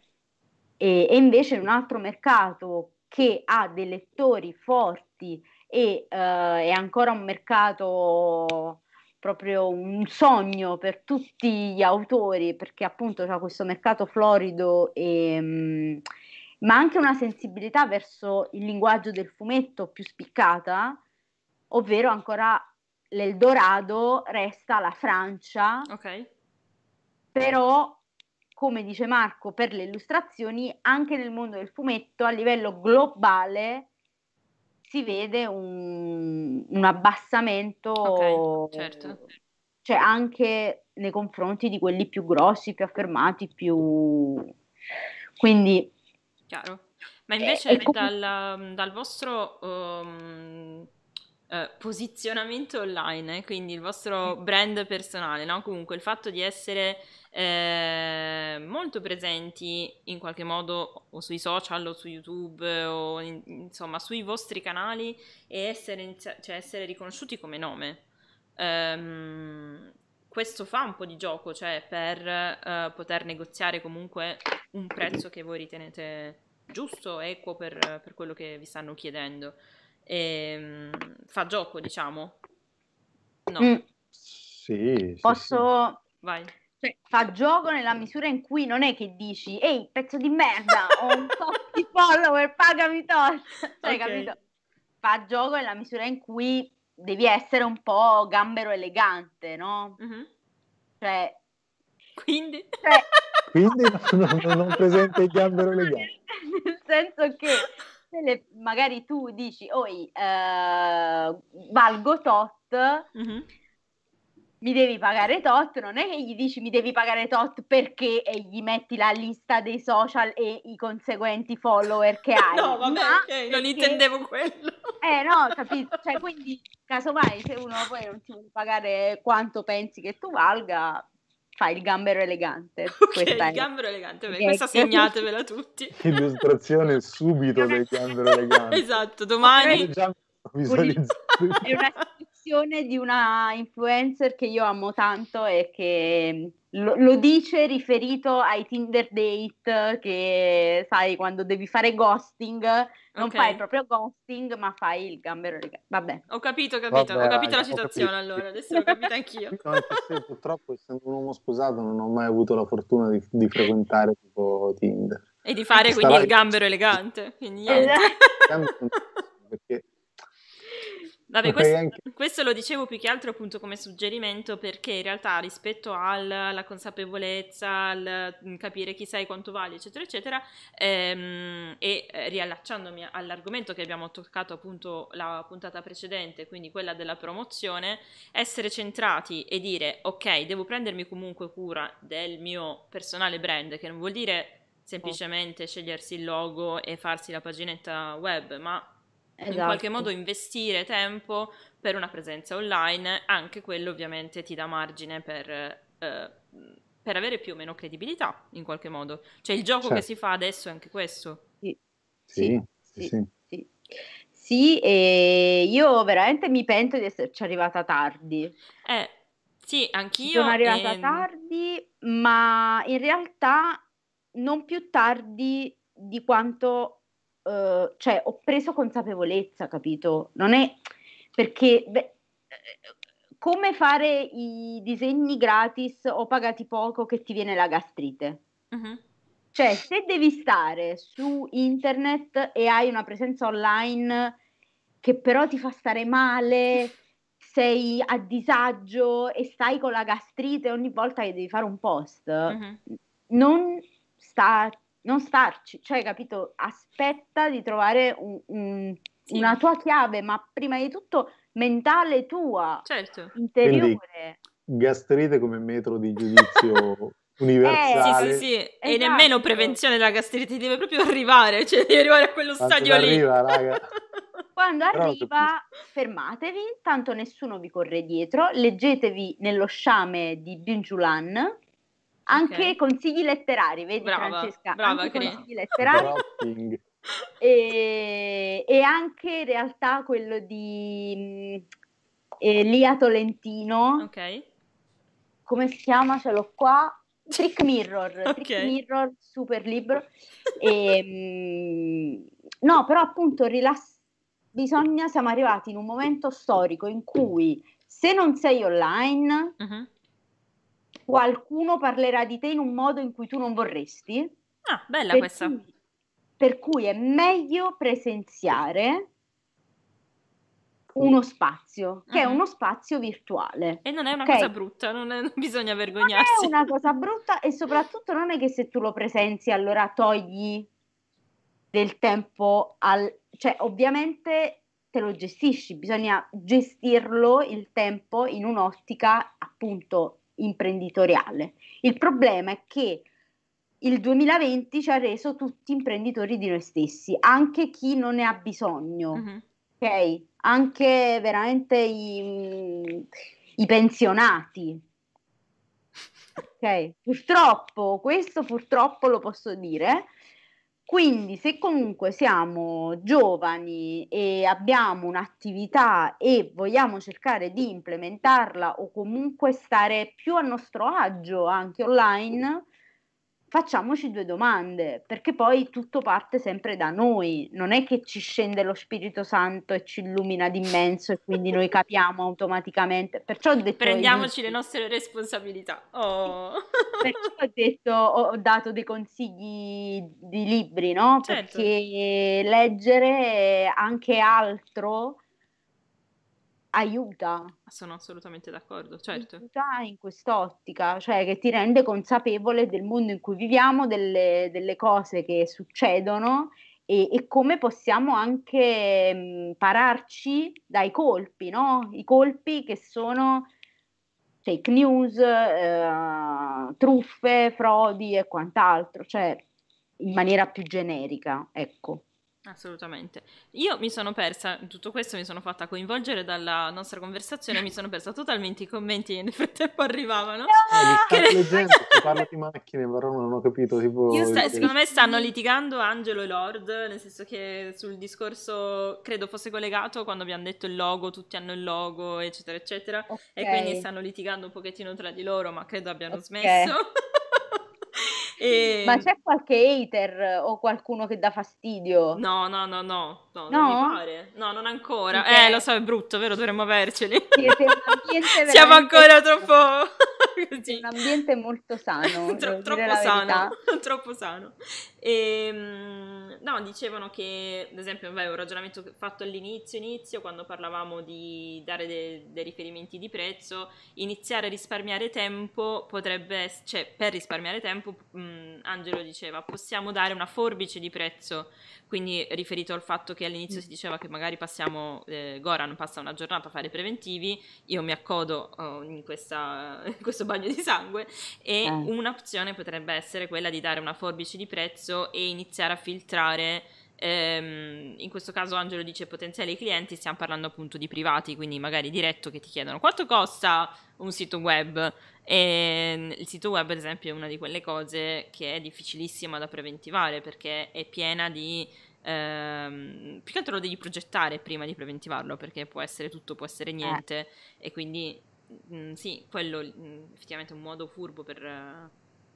e, e invece un altro mercato che ha dei lettori forti e uh, è ancora un mercato proprio un sogno per tutti gli autori perché appunto c'è questo mercato florido e, mm, ma anche una sensibilità verso il linguaggio del fumetto più spiccata, ovvero ancora l'Eldorado resta la Francia. Ok. Però, come dice Marco, per le illustrazioni, anche nel mondo del fumetto a livello globale si vede un, un abbassamento, okay, certo. cioè anche nei confronti di quelli più grossi, più affermati, più... Quindi chiaro. Ma eh, invece eh, dalla, dal, vostro um, eh, posizionamento online, eh, quindi il vostro mm. brand personale, no? comunque il fatto di essere eh, molto presenti in qualche modo o sui social o su YouTube o in, insomma sui vostri canali e essere, cioè, essere riconosciuti come nome. Um, questo fa un po' di gioco, cioè per uh, poter negoziare comunque un prezzo che voi ritenete giusto, equo per, per quello che vi stanno chiedendo. E, um, fa gioco, diciamo. No. Mm. Sì, Posso... sì. Vai. Cioè, fa gioco nella misura in cui non è che dici ehi pezzo di merda ho un po' di follower pagami tot cioè okay. capito fa gioco nella misura in cui devi essere un po' gambero elegante, no? Mm-hmm. Cioè, quindi? Cioè... Quindi non, non presente il gambero elegante. Nel senso che se le, magari tu dici, oi, eh, valgo tot, mm-hmm mi devi pagare tot, non è che gli dici mi devi pagare tot perché e gli metti la lista dei social e i conseguenti follower che hai. no, vabbè, okay, perché... non intendevo quello. Eh no, capito? Cioè, quindi casomai se uno poi non ti vuole pagare quanto pensi che tu valga, fai il gambero elegante. Okay, il gambero elegante, beh, okay. questa segnatevela tutti. Illustrazione subito del gambero elegante. Esatto, domani. È una citazione di una influencer che io amo tanto e che mm, lo, lo, dice riferito ai Tinder date che sai quando devi fare ghosting, non okay. fai proprio ghosting ma fai il gambero legato. Vabbè. Ho capito, ho capito, Vabbè, ho capito la citazione capito. allora, adesso l'ho capita anch'io. No, anche purtroppo essendo un uomo sposato non ho mai avuto la fortuna di, di frequentare tipo Tinder. E di fare quindi il gambero elegante, quindi niente. Esatto. perché Vabbè, questo, questo, lo dicevo più che altro appunto come suggerimento perché in realtà rispetto alla consapevolezza, al mm, capire chi sei, quanto vali, eccetera, eccetera, ehm, e eh, riallacciandomi all'argomento che abbiamo toccato appunto la puntata precedente, quindi quella della promozione, essere centrati e dire ok, devo prendermi comunque cura del mio personale brand, che non vuol dire certo. semplicemente scegliersi il logo e farsi la paginetta web, ma Esatto. in qualche esatto. modo investire tempo per una presenza online, anche quello ovviamente ti dà margine per, eh, per avere più o meno credibilità in qualche modo. Cioè il gioco certo. che si fa adesso è anche questo. Sì, sì, sì. sì, sì. sì e io veramente mi pento di esserci arrivata tardi. Eh, sì, anch'io. Sono arrivata e... Ehm tardi, ma in realtà non più tardi di quanto eh, cioè, ho preso consapevolezza, capito? Non è perché beh, eh, come fare i disegni gratis o pagati poco che ti viene la gastrite. Uh-huh. Cioè, se devi stare su internet e hai una presenza online che però ti fa stare male, sei a disagio e stai con la gastrite ogni volta che devi fare un post, uh-huh. non sta non starci, cioè capito, aspetta di trovare un, un, sì. una tua chiave, ma prima di tutto mentale tua, certo. interiore. Quindi, gastrite come metro di giudizio eh, universale. Eh, sì, sì, sì. Esatto. E nemmeno prevenzione della gastrite, deve proprio arrivare, cioè devi arrivare a quello Tanto stadio arriva, Raga. Quando arriva, fermatevi, tanto nessuno vi corre dietro, leggetevi nello sciame di Bin Julan, anche okay. consigli letterari, vedi brava, Francesca? Brava, anche consigli letterari. e, e, anche in realtà quello di mm, eh, Lia Tolentino. Ok. Come si chiama? Ce l'ho qua. Trick Mirror, okay. Trick Mirror, super libro. E, ehm, no, però appunto rilass- bisogna, siamo arrivati in un momento storico in cui se non sei online, uh-huh qualcuno parlerà di te in un modo in cui tu non vorresti. Ah, bella per questa. Cui, per cui è meglio presenziare uno spazio, che uh-huh. è mm-hmm. uno spazio virtuale. E non è una okay? cosa brutta, non, è, non, bisogna vergognarsi. Non è una cosa brutta e soprattutto non è che se tu lo presenzi allora togli del tempo al... cioè ovviamente te lo gestisci, bisogna gestirlo il tempo in un'ottica appunto imprenditoriale. Il problema è che il 2020 ci ha reso tutti imprenditori di noi stessi, anche chi non ne ha bisogno, uh-huh. ok? Anche veramente i, i pensionati. Ok, purtroppo, questo purtroppo lo posso dire, quindi se comunque siamo giovani e abbiamo un'attività e vogliamo cercare di implementarla o comunque stare più a nostro agio anche online, facciamoci due domande, perché poi tutto parte sempre da noi, non è che ci scende lo Spirito Santo e ci illumina d'immenso e quindi noi capiamo automaticamente. Perciò ho detto Prendiamoci le nostre responsabilità. Oh. Perciò ho detto, ho dato dei consigli di libri, no? Certo. Perché leggere anche altro aiuta. Sono assolutamente d'accordo, certo. Aiuta in quest'ottica, cioè che ti rende consapevole del mondo in cui viviamo, delle, delle cose che succedono e, e, come possiamo anche mh, mm, pararci dai colpi, no? I colpi che sono fake news, eh, truffe, frodi e quant'altro, cioè in maniera più generica, ecco. Assolutamente. Io mi sono persa, tutto questo mi sono fatta coinvolgere dalla nostra conversazione, mi sono persa totalmente i commenti che nel frattempo arrivavano. Eh, che... leggendo, si parla di macchine, però non ho capito. Tipo... Sta, secondo me stanno litigando Angelo e Lord, nel senso che sul discorso credo fosse collegato quando abbiamo detto il logo, tutti hanno il logo, eccetera, eccetera. Okay. E quindi stanno litigando un pochettino tra di loro, ma credo abbiano okay. smesso. E... Ma ehm c'è qualche hater eh, o qualcuno che dà fastidio? No, no, no, no, no, no? non mi pare. No, non ancora. Okay. Eh, lo so, è brutto, vero? Dovremmo averceli. Siamo ancora troppo... così. Un ambiente molto sano. Tro- troppo, sano troppo sano. E, no, dicevano che, ad esempio, beh, un ragionamento fatto all'inizio, inizio, quando parlavamo di dare de- dei riferimenti di prezzo, iniziare a risparmiare tempo potrebbe... Cioè, per risparmiare tempo... Mh, mm, mh, mm, Angelo diceva, possiamo dare una forbice di prezzo, quindi riferito al fatto che all'inizio mm. si diceva che magari passiamo, eh, Goran passa una giornata a fare preventivi, io mi accodo oh, in, questa, in, questo bagno di sangue e eh. un'opzione potrebbe essere quella di dare una forbice di prezzo e iniziare a filtrare ehm, in questo caso Angelo dice potenziali clienti, stiamo parlando appunto di privati, quindi magari diretto che ti chiedono quanto costa un sito web e ehm, il sito web, ad esempio, è una di quelle cose che è difficilissima da preventivare perché è piena di Ehm, più che altro lo devi progettare prima di preventivarlo perché può essere tutto, può essere eh. niente eh. e quindi mh, mm, sì, quello mh, mm, effettivamente è un modo furbo per,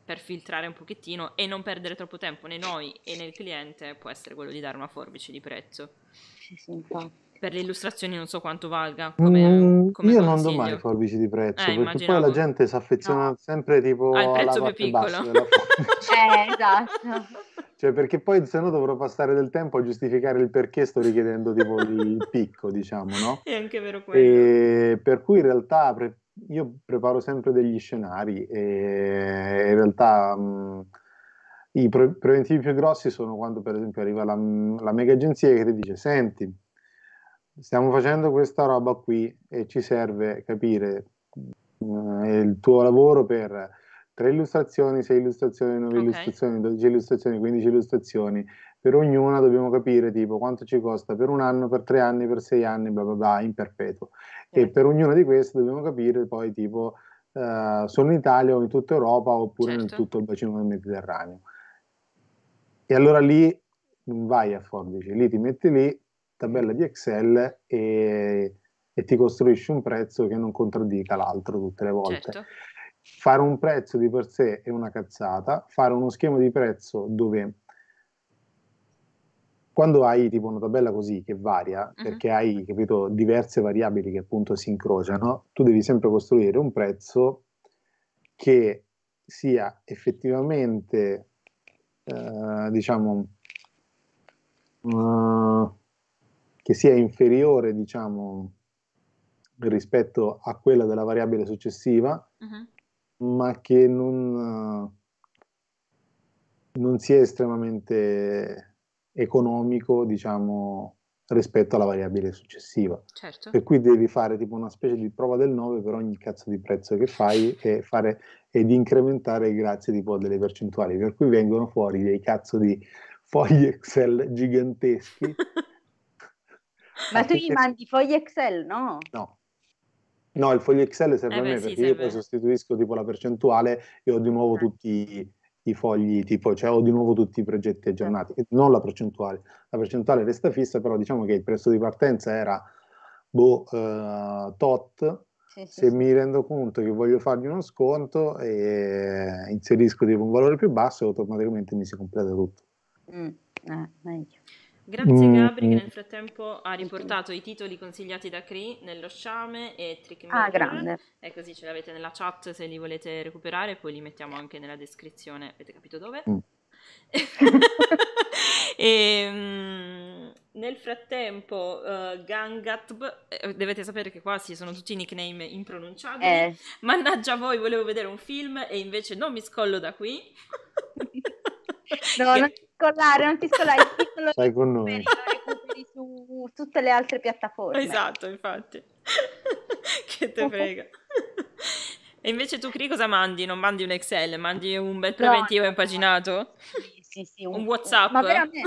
per, filtrare un pochettino e non perdere troppo tempo né noi e nel cliente può essere quello di dare una forbice di prezzo. Sì, sì, infatti per le illustrazioni non so quanto valga. Come, mm, come io consiglio. non do mai forbici di prezzo, eh, perché poi la gente si affeziona no. sempre tipo al prezzo più piccolo. eh, esatto. Cioè, perché poi se no dovrò passare del tempo a giustificare il perché sto richiedendo tipo il picco, diciamo, no? È anche vero quello. E per cui in realtà pre- io preparo sempre degli scenari e in realtà... Mh, mm, i preventivi più grossi sono quando per esempio arriva la, la mega agenzia che ti dice senti stiamo facendo questa roba qui e ci serve capire eh, il tuo lavoro per tre illustrazioni, sei illustrazioni, nove okay. illustrazioni, dodici illustrazioni, quindici illustrazioni. Per ognuna dobbiamo capire tipo quanto ci costa per un anno, per tre anni, per sei anni, bla bla bla, in perpetuo. Yeah. E certo. per ognuna di queste dobbiamo capire poi tipo eh, sono in Italia o in tutta Europa oppure certo. in tutto il bacino del Mediterraneo. E allora lì non vai a forbici, lì ti metti lì, tabella di Excel e, e ti costruisci un prezzo che non contraddica l'altro tutte le volte. Certo. Fare un prezzo di per sé è una cazzata, fare uno schema di prezzo dove quando hai tipo una tabella così che varia, uh-huh. perché hai capito diverse variabili che appunto si incrociano, tu devi sempre costruire un prezzo che sia effettivamente eh, diciamo uh, che sia inferiore, diciamo, rispetto a quella della variabile successiva, uh-huh. ma che non, eh, non sia estremamente economico, diciamo, rispetto alla variabile successiva. Certo. Per cui devi fare tipo una specie di prova del 9 per ogni cazzo di prezzo che fai e fare ed incrementare grazie tipo a delle percentuali, per cui vengono fuori dei cazzo di fogli Excel giganteschi Ma ah, tu gli mandi fogli Excel, no? No. No, il foglio Excel serve eh beh, a me perché serve. io poi sostituisco tipo la percentuale e ho di nuovo ah. tutti i fogli, tipo, cioè ho di nuovo tutti i progetti certo. aggiornati, eh. non la percentuale. La percentuale resta fissa, però diciamo che il prezzo di partenza era boh, uh, tot. Sì, sì, Se mi rendo conto che voglio fargli uno sconto e inserisco tipo un valore più basso, automaticamente mi si completa tutto. Mm, ah, meglio. Grazie mm, Gabri che mm. nel frattempo ha riportato i titoli consigliati da Cree nello sciame e Trick Mirror. Ah, grande. E così ce l'avete nella chat se li volete recuperare, poi li mettiamo anche nella descrizione, avete capito dove? Mm. e, mm, nel frattempo uh, Gangatb, eh, dovete sapere che qua sì, sono tutti nickname impronunciabili, eh. mannaggia voi, volevo vedere un film e invece non mi scollo da qui. no, che scollare, non ti scollare, ti lo Stai con noi. su tutte le altre piattaforme. Esatto, infatti. che te frega. e invece tu, Cri, cosa mandi? Non mandi un Excel, mandi un bel preventivo no, impaginato? Sì, sì, sì. Un, un WhatsApp? Ma veramente...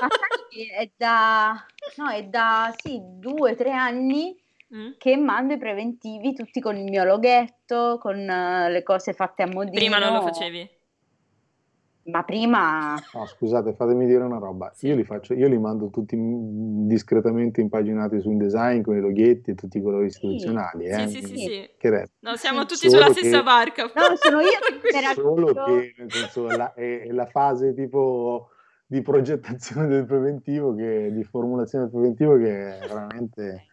ma sai che è da... No, è da, sì, due, tre anni mm. che mando i preventivi tutti con il mio loghetto, con uh, le cose fatte a modino. Prima non lo facevi? Ma prima... No, scusate, fatemi dire una roba. Io li, faccio, io li mando tutti discretamente impaginati su InDesign con i loghetti e tutti i colori istituzionali. Sì, eh? sì, sì, sì. Che no, siamo tutti solo sulla che... stessa barca. No, sono io che Solo che senso, la, è, è la fase tipo di progettazione del preventivo, che, di formulazione del preventivo che è veramente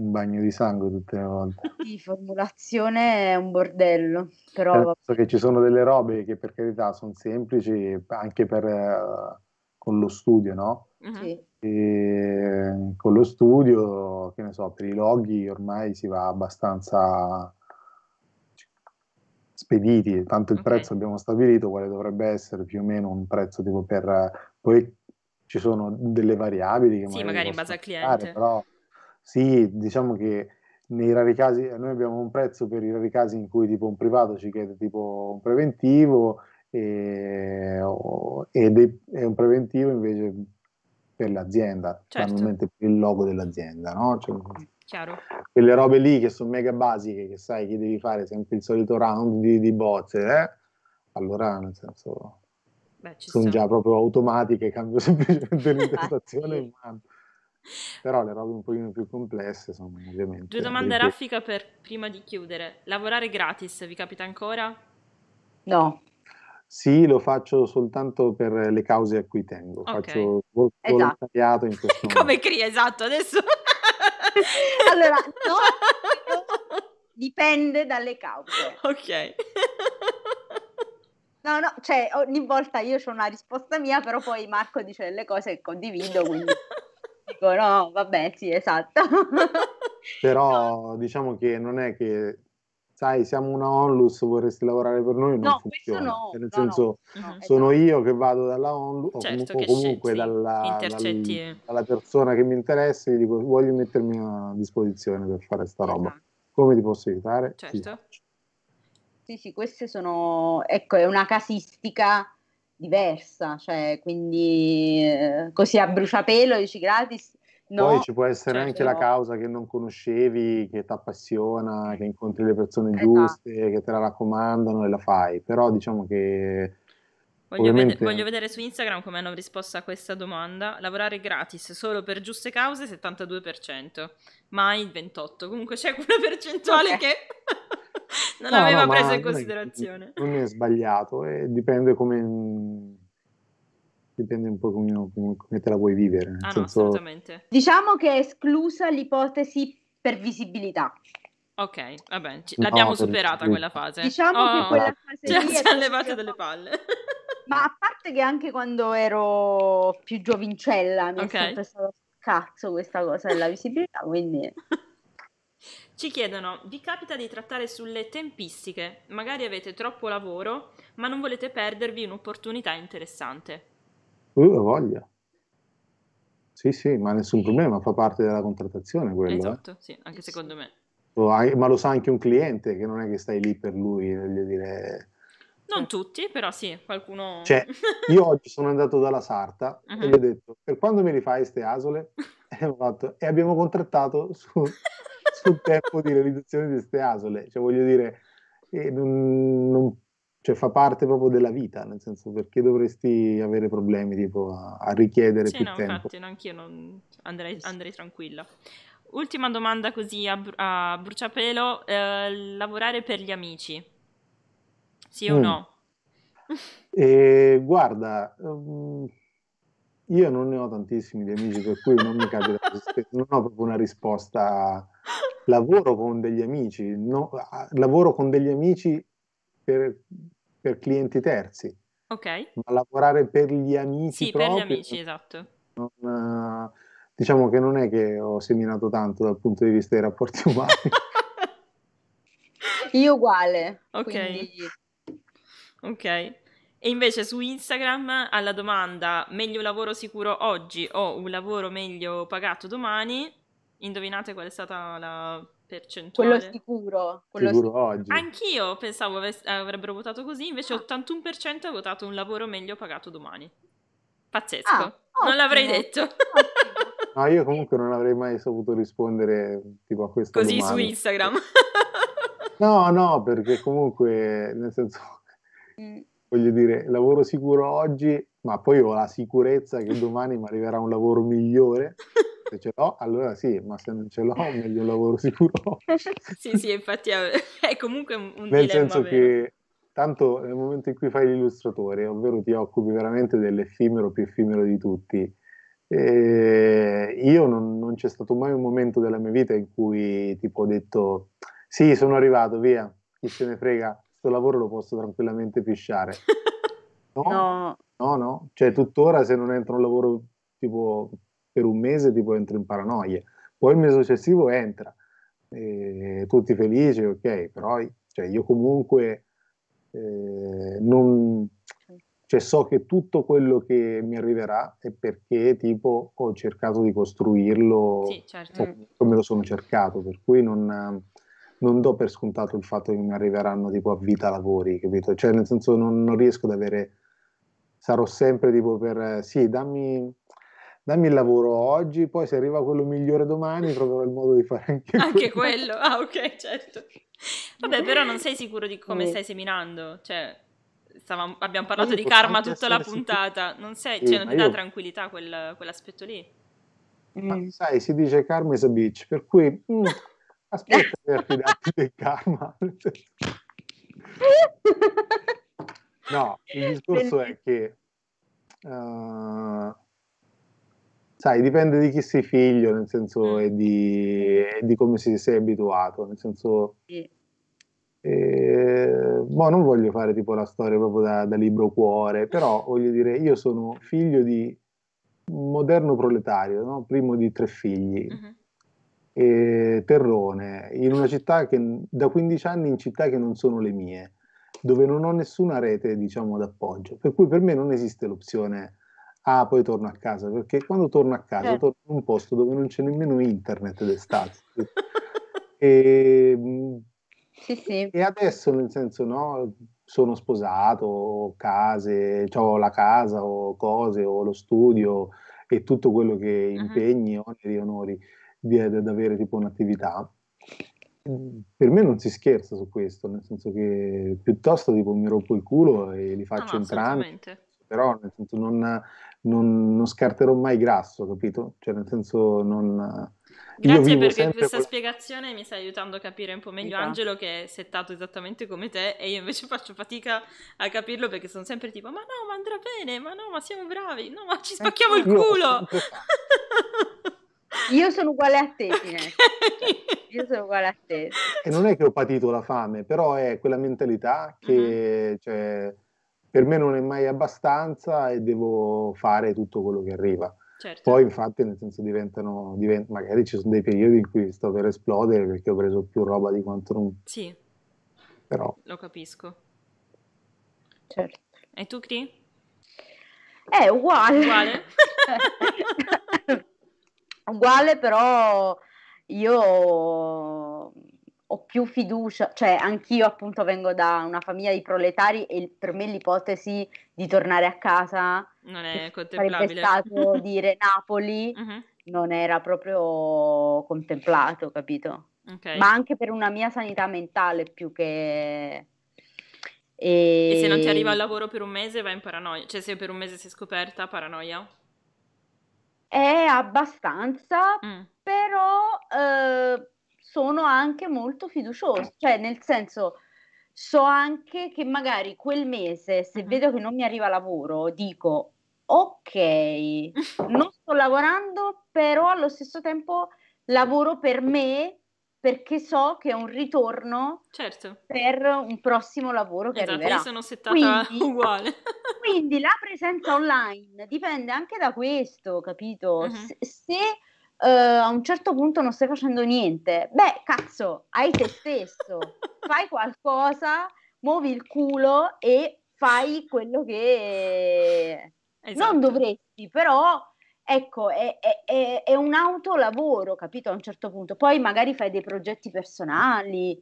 un bagno di sangue tutte le volte. Sì, formulazione è un bordello, però... Penso eh, che ci sono delle robe che per carità sono semplici anche per, eh, con lo studio, no? Uh-huh. Sì. E, con lo studio, che ne so, per i loghi ormai si va abbastanza spediti, tanto il okay. prezzo abbiamo stabilito quale dovrebbe essere più o meno un prezzo tipo per... Poi ci sono delle variabili che sì, magari, magari in base al cliente. Però sì, diciamo che nei rari casi, eh, noi abbiamo un prezzo per i rari casi in cui tipo un privato ci chiede tipo un preventivo e, o, e, de, e un preventivo invece per l'azienda, certo. normalmente per il logo dell'azienda, no? Cioè, Chiaro. Quelle robe lì che sono mega basiche, che sai che devi fare sempre il solito round di, di bozze, eh? allora nel senso Beh, sono, sono già proprio automatiche, cambio semplicemente l'interpretazione in mano. Però le robe un pochino più complesse sono ovviamente... Due domande a raffica per prima di chiudere. Lavorare gratis vi capita ancora? No. Sì, lo faccio soltanto per le cause a cui tengo. Okay. Faccio esatto. volontariato in questo momento. Come cria, esatto, adesso... allora, no, dipende dalle cause. Ok. No, no, cioè ogni volta io ho una risposta mia, però poi Marco dice delle cose che condivido, quindi dico no, vabbè, sì, esatto. Però no. diciamo che non è che sai, siamo una onlus, vorresti lavorare per noi, non no, funziona. No, cioè, nel no, senso, no, mhm. sono esatto. io che vado dalla onlus certo o comunque, dalla, dal, dalla, persona che mi interessa e gli dico voglio mettermi a disposizione per fare sta roba. Ah. Come ti posso aiutare? Certo. sì, sì, queste sono, ecco, è una casistica diversa, cioè, quindi eh, così a bruciapelo dici gratis. No. Poi ci può essere cioè, anche la causa che non conoscevi, che ti appassiona, che incontri le persone esatto. giuste, che te la raccomandano e la fai, però diciamo che... Voglio, ovviamente... vedere, voglio vedere su Instagram come hanno risposto a questa domanda. Lavorare gratis solo per giuste cause 72%, mai il 28%. Comunque c'è quella percentuale okay. che... non no, aveva no, preso in considerazione. Non è sbagliato, eh, dipende come dipende un po' come, come te la vuoi vivere. Ah, senso... no, assolutamente. Diciamo che è esclusa l'ipotesi per visibilità. Ok, vabbè, ci, l'abbiamo no, superata per... quella fase. Diciamo oh, oh, oh. che quella fase cioè, lì ci hanno levato delle palle. Ma a parte che anche quando ero più giovincella mi okay. è sempre stato cazzo questa cosa della visibilità, quindi Ci chiedono, vi capita di trattare sulle tempistiche? Magari avete troppo lavoro, ma non volete perdervi un'opportunità interessante. Uh, voglia. Sì, sì, ma nessun problema, fa parte della contrattazione quello. Eh. Esatto, eh. sì, anche secondo me. Ma lo sa anche un cliente che non è che stai lì per lui, voglio dire... Non tutti, però sì, qualcuno... Cioè, io oggi sono andato dalla sarta uh-huh. e gli uh-huh. ho detto, per quando mi rifai ste asole? Fatto, e abbiamo contrattato su, sul tempo di realizzazione di queste asole, cioè voglio dire, non, non, cioè, fa parte proprio della vita, nel senso perché dovresti avere problemi tipo a, a richiedere sì, più no, tempo. Infatti, no, anch'io non andrei, andrei tranquilla. Ultima domanda così a, br- a bruciapelo, eh, lavorare per gli amici, sì o mm. no? Eh, guarda, um, io non ne ho tantissimi di amici, per cui non mi capita, non ho proprio una risposta. Lavoro con degli amici, no, ah, lavoro con degli amici per, per clienti terzi. Ok. Ma lavorare per gli amici. Sì, proprio, per gli amici, esatto. Non, eh, diciamo che non è che ho seminato tanto dal punto di vista dei rapporti umani. Io uguale. Ok. Quindi... Ok. E invece su Instagram alla domanda meglio lavoro sicuro oggi o un lavoro meglio pagato domani, indovinate qual è stata la percentuale? Quello sicuro. Quello sicuro, sicuro. oggi. Anch'io pensavo avess- avrebbero votato così, invece ah. 81% ha votato un lavoro meglio pagato domani. Pazzesco, ah, non l'avrei detto. no, io comunque non avrei mai saputo rispondere tipo a questo. Così domanda. su Instagram. no, no, perché comunque nel senso... Mm voglio dire, lavoro sicuro oggi, ma poi ho la sicurezza che domani mi arriverà un lavoro migliore. Se ce l'ho, allora sì, ma se non ce l'ho, meglio un lavoro sicuro. sì, sì, infatti eh, è comunque un Nel Nel senso vero. che tanto nel momento in cui fai l'illustratore, ovvero ti occupi veramente dell'effimero più effimero di tutti, eh, io non, non, c'è stato mai un momento della mia vita in cui tipo ho detto sì, sono arrivato, via, chi se ne frega, questo lavoro lo posso tranquillamente pisciare. No, no, no, no. Cioè, tuttora se non entro un lavoro tipo per un mese, tipo entro in paranoia. Poi il mese successivo entra, eh, tutti felici, ok, però cioè, io comunque eh, non... Cioè, so che tutto quello che mi arriverà è perché tipo ho cercato di costruirlo sì, certo. come lo sono cercato, per cui non non do per scontato il fatto che mi arriveranno tipo a vita lavori, capito? Cioè, nel senso, non, non riesco ad avere. Sarò sempre tipo per sì, dammi dammi il lavoro oggi, poi se arriva quello migliore domani troverò il modo di fare anche, anche quello. Ah, ok, certo. Vabbè, però non sei sicuro di come eh. stai seminando, cioè stavamo, abbiamo parlato di karma tutta la puntata, non sei, sì, cioè, non ti dà tranquillità quel, quell'aspetto lì. Mm. Ma mm. sai, si dice karma is a bitch, per cui mm, Aspetta per fidarti del karma. no, il discorso è che... Uh, sai, dipende di chi sei figlio, nel senso, mm. e di, di come si sei abituato, nel senso... Sì. boh, non voglio fare tipo la storia proprio da, da, libro cuore, però voglio dire, io sono figlio di un moderno proletario, no? primo di tre figli. Uh-huh e Terrone, in una città che da 15 anni in città che non sono le mie, dove non ho nessuna rete, diciamo, d'appoggio. Per cui per me non esiste l'opzione ah, poi torno a casa, perché quando torno a casa eh. torno in un posto dove non c'è nemmeno internet d'estate. e, sì, sì. e adesso, nel senso, no, sono sposato, ho case, ho la casa, ho cose, ho lo studio e tutto quello che impegni, uh-huh. oneri, onori di, ad avere tipo un'attività, mm. per me non si scherza su questo, nel senso che piuttosto tipo mi rompo il culo e li faccio no, entrare, però nel senso non, non, non, scarterò mai grasso, capito? Cioè nel senso non... Grazie perché questa con... spiegazione mi sta aiutando a capire un po' meglio esatto. Angelo che è settato esattamente come te e io invece faccio fatica a capirlo perché sono sempre tipo ma no ma andrà bene, ma no ma siamo bravi, no ma ci spacchiamo eh, il culo! Io sono uguale a te, Tinette. Cioè, io sono uguale a te. E non è che ho patito la fame, però è quella mentalità che uh-huh. cioè, per me non è mai abbastanza e devo fare tutto quello che arriva. Certo. Poi infatti nel senso diventano, divent- magari ci sono dei periodi in cui sto per esplodere perché ho preso più roba di quanto non... Sì, Però... lo capisco. Certo. E tu Cri? È uguale. Uguale? uguale, però io ho più fiducia, cioè anch'io appunto vengo da una famiglia di proletari e per me l'ipotesi di tornare a casa non è contemplabile. stato dire Napoli uh-huh. non era proprio contemplato, capito? Okay. Ma anche per una mia sanità mentale più che... E... e se non ti arriva al lavoro per un mese vai in paranoia, cioè se per un mese sei scoperta paranoia? è abbastanza, mm. però eh, sono anche molto fiduciosa, cioè nel senso so anche che magari quel mese se mm-hmm. vedo che non mi arriva lavoro dico ok, non sto lavorando, però allo stesso tempo lavoro per me perché so che è un ritorno certo. per un prossimo lavoro che esatto, arriverà. Io sono settata quindi, uguale. quindi la presenza online dipende anche da questo, capito? Uh-huh. Se, se uh, a un certo punto non stai facendo niente, beh, cazzo, hai te stesso, fai qualcosa, muovi il culo e fai quello che esatto. non dovresti, però Ecco, è, è, è un autolavoro, capito? A un certo punto. Poi magari fai dei progetti personali,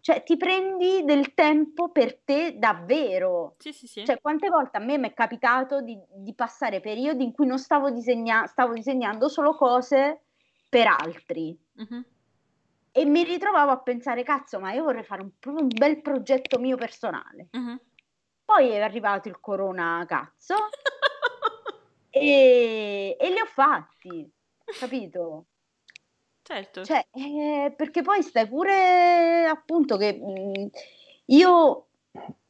cioè ti prendi del tempo per te davvero. Sì, sì, sì. Cioè, quante volte a me mi è capitato di, di, passare periodi in cui non stavo, disegna- stavo disegnando solo cose per altri. Uh-huh. E mi ritrovavo a pensare, cazzo, ma io vorrei fare un, un bel progetto mio personale. Uh-huh. Poi è arrivato il corona cazzo e, e li ho fatti, capito? Certo. Cioè, eh, perché poi stai pure appunto che mh, mm, io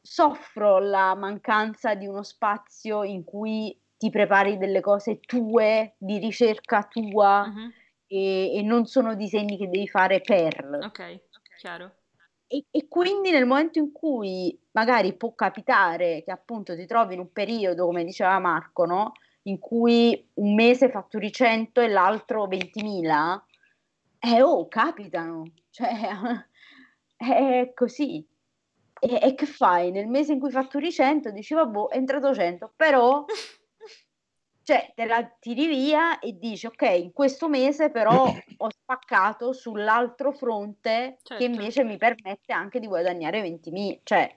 soffro la mancanza di uno spazio in cui ti prepari delle cose tue, di ricerca tua uh-huh. e, e, non sono disegni che devi fare per. Ok, okay. chiaro. E, e, quindi nel momento in cui magari può capitare che appunto ti trovi in un periodo, come diceva Marco, no? in cui un mese fatturi 100 e l'altro 20.000, eh oh, capitano, cioè è così. E, e, che fai? Nel mese in cui fatturi 100 dici vabbè, entra 200, però cioè te la tiri via e dici ok, in questo mese però ho spaccato sull'altro fronte certo. che invece mi permette anche di guadagnare 20.000, cioè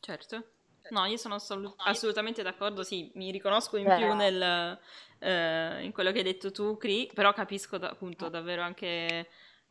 Certo. No, io sono assolut- assolutamente d'accordo, sì, mi riconosco in Beh. più ah. nel, eh, in quello che hai detto tu, Cri, però capisco da- appunto ah. davvero anche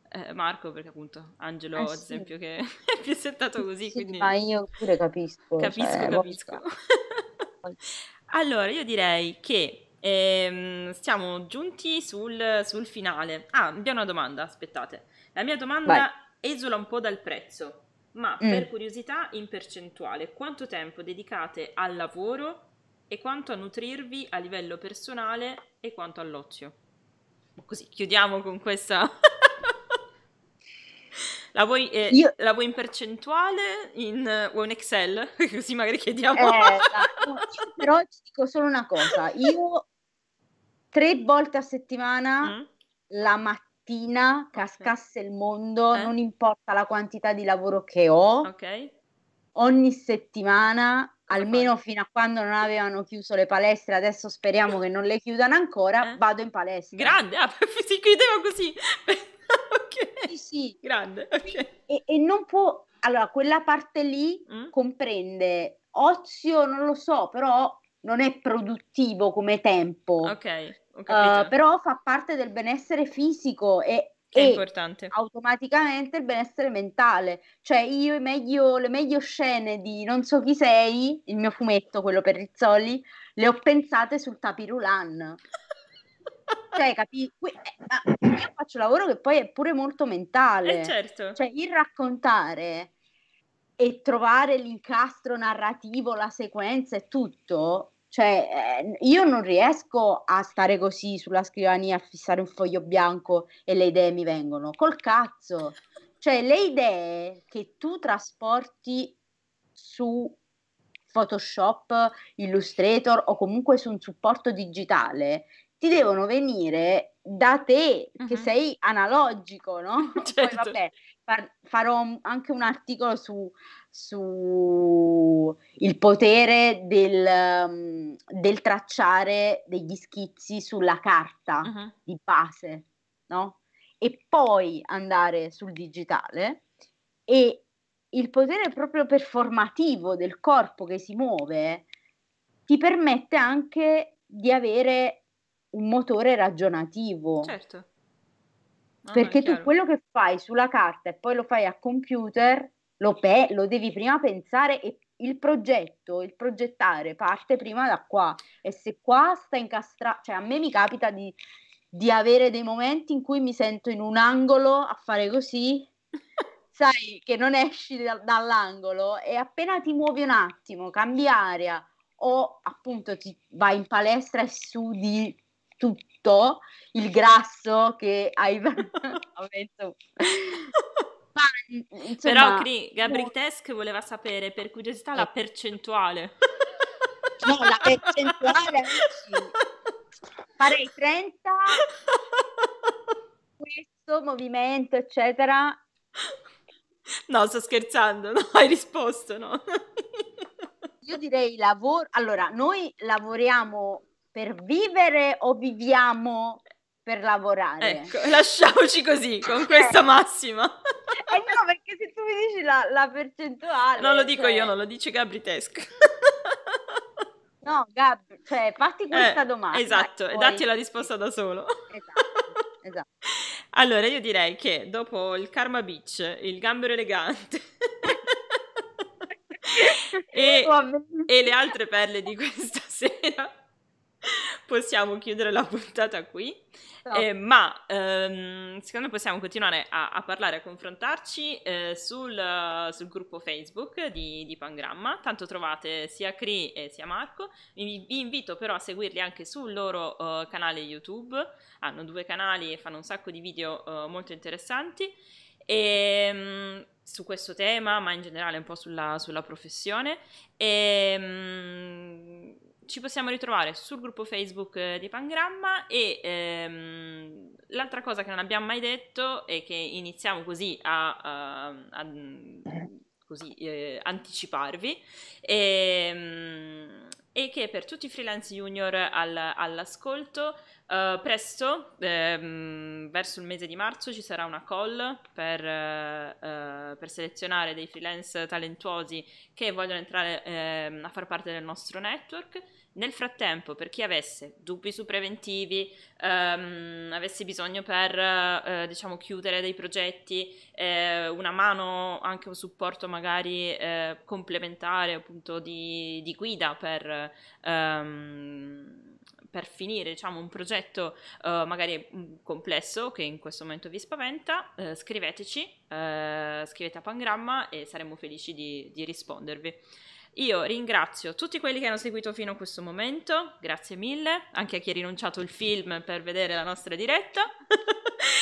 eh, Marco, perché appunto Angelo, Eh ad sì, che è più settato così, sì, quindi ma io pure capisco, capisco, cioè, capisco. Allora, io direi che ehm, siamo giunti sul, sul finale. Ah, vi una domanda, aspettate. La mia vai. domanda esula un po' dal prezzo ma mm. per curiosità in percentuale, quanto tempo dedicate al lavoro e quanto a nutrirvi a livello personale e quanto all'ozio? Così chiudiamo con questa... La vuoi, eh, Io... la vuoi, in percentuale in, eh, o in Excel? Così magari chiediamo. Eh, no, però ti dico solo una cosa. Io tre volte a settimana mm? la mattina mattina cascasse okay. il mondo, eh? non importa la quantità di lavoro che ho, okay. ogni settimana, almeno fino a quando non avevano chiuso le palestre, adesso speriamo che non le chiudano ancora, eh? vado in palestra. Grande, ah, si chiudeva così. okay. Sì, sì. Grande, e, e, non può... Allora, quella parte lì mm? comprende ozio, non lo so, però non è produttivo come tempo. Ok. Uh, però fa parte del benessere fisico e, e automaticamente il benessere mentale. Cioè, io meglio, le meglio scene di Non so chi sei, il mio fumetto, quello per Rizzoli, le ho pensate sul tapirulan. cioè, capi... Eh, io faccio lavoro che poi è pure molto mentale. Eh certo. Cioè, il raccontare e trovare l'incastro narrativo, la sequenza e tutto cioè, eh, io non riesco a stare così sulla scrivania a fissare un foglio bianco e le idee mi vengono. Col cazzo. Cioè, le idee che tu trasporti su Photoshop, Illustrator o comunque su un supporto digitale ti devono venire da te uh-huh. che sei analogico, no? Certo. Poi vabbè, far, farò anche un articolo su su il potere del, mm, del, tracciare degli schizzi sulla carta uh-huh. di base, no? E poi andare sul digitale e il potere proprio performativo del corpo che si muove ti permette anche di avere un motore ragionativo. Certo. Ah, perché tu quello che fai sulla carta e poi lo fai a computer lo, pe- lo devi prima pensare e il progetto, il progettare parte prima da qua e se qua sta incastrato, cioè a me mi capita di, di avere dei momenti in cui mi sento in un angolo a fare così, sai che non esci da- dall'angolo e appena ti muovi un attimo, cambi aria o appunto ti vai in palestra e sudi tutto il grasso che hai Insomma, Però Cri, Gabriel eh. Tesk voleva sapere per curiosità la eh. percentuale. No, la percentuale amici, farei 30 questo movimento, eccetera. No, sto scherzando, no, hai risposto, no. Io direi lavoro. Allora, noi lavoriamo per vivere o viviamo per lavorare? Ecco, lasciamoci così, con questa eh. massima mi dici la, la percentuale? Non lo dico cioè... io, non lo dice Gabri Tesco. no, Gabri, cioè, fatti eh, questa eh, domanda. Esatto, e poi... datti la risposta da solo. Esatto, esatto. allora, io direi che dopo il Karma Beach, il gambero elegante... e, e le altre perle di questa sera possiamo chiudere la puntata qui, no. eh, ma ehm, secondo me possiamo continuare a, a parlare, a confrontarci eh, sul, sul, gruppo Facebook di, di, Pangramma, tanto trovate sia Cri e sia Marco, vi, vi invito però a seguirli anche sul loro uh, canale YouTube, hanno due canali e fanno un sacco di video uh, molto interessanti. E, um, su questo tema, ma in generale un po' sulla, sulla professione. E, um, ci possiamo ritrovare sul gruppo Facebook eh, di Pangramma e ehm, l'altra cosa che non abbiamo mai detto e che iniziamo così a, a, ehm, a così, eh, anticiparvi ehm, è che per tutti i freelance junior all, all'ascolto Uh, presto, ehm, verso il mese di marzo, ci sarà una call per, eh, eh per selezionare dei freelance talentuosi che vogliono entrare eh, a far parte del nostro network. Nel frattempo, per chi avesse dubbi su preventivi, ehm, avesse bisogno per eh, diciamo, chiudere dei progetti, eh, una mano, anche un supporto magari eh, complementare, appunto di, di guida per ehm, per finire diciamo, un progetto uh, magari mm, complesso che in questo momento vi spaventa, uh, scriveteci, uh, scrivete a Pangramma e saremo felici di, di rispondervi. Io ringrazio tutti quelli che hanno seguito fino a questo momento, grazie mille, anche a chi ha rinunciato il film per vedere la nostra diretta.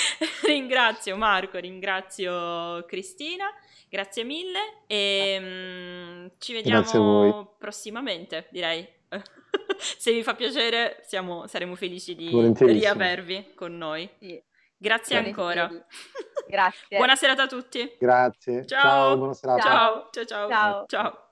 ringrazio Marco, ringrazio Cristina, grazie mille e mm, ci vediamo prossimamente, direi. se vi fa piacere siamo, saremo felici di riavervi con noi. Sì. Grazie ancora. Grazie. buona serata a tutti. Grazie. Ciao, ciao buona serata. Ciao, ciao, ciao. ciao. ciao.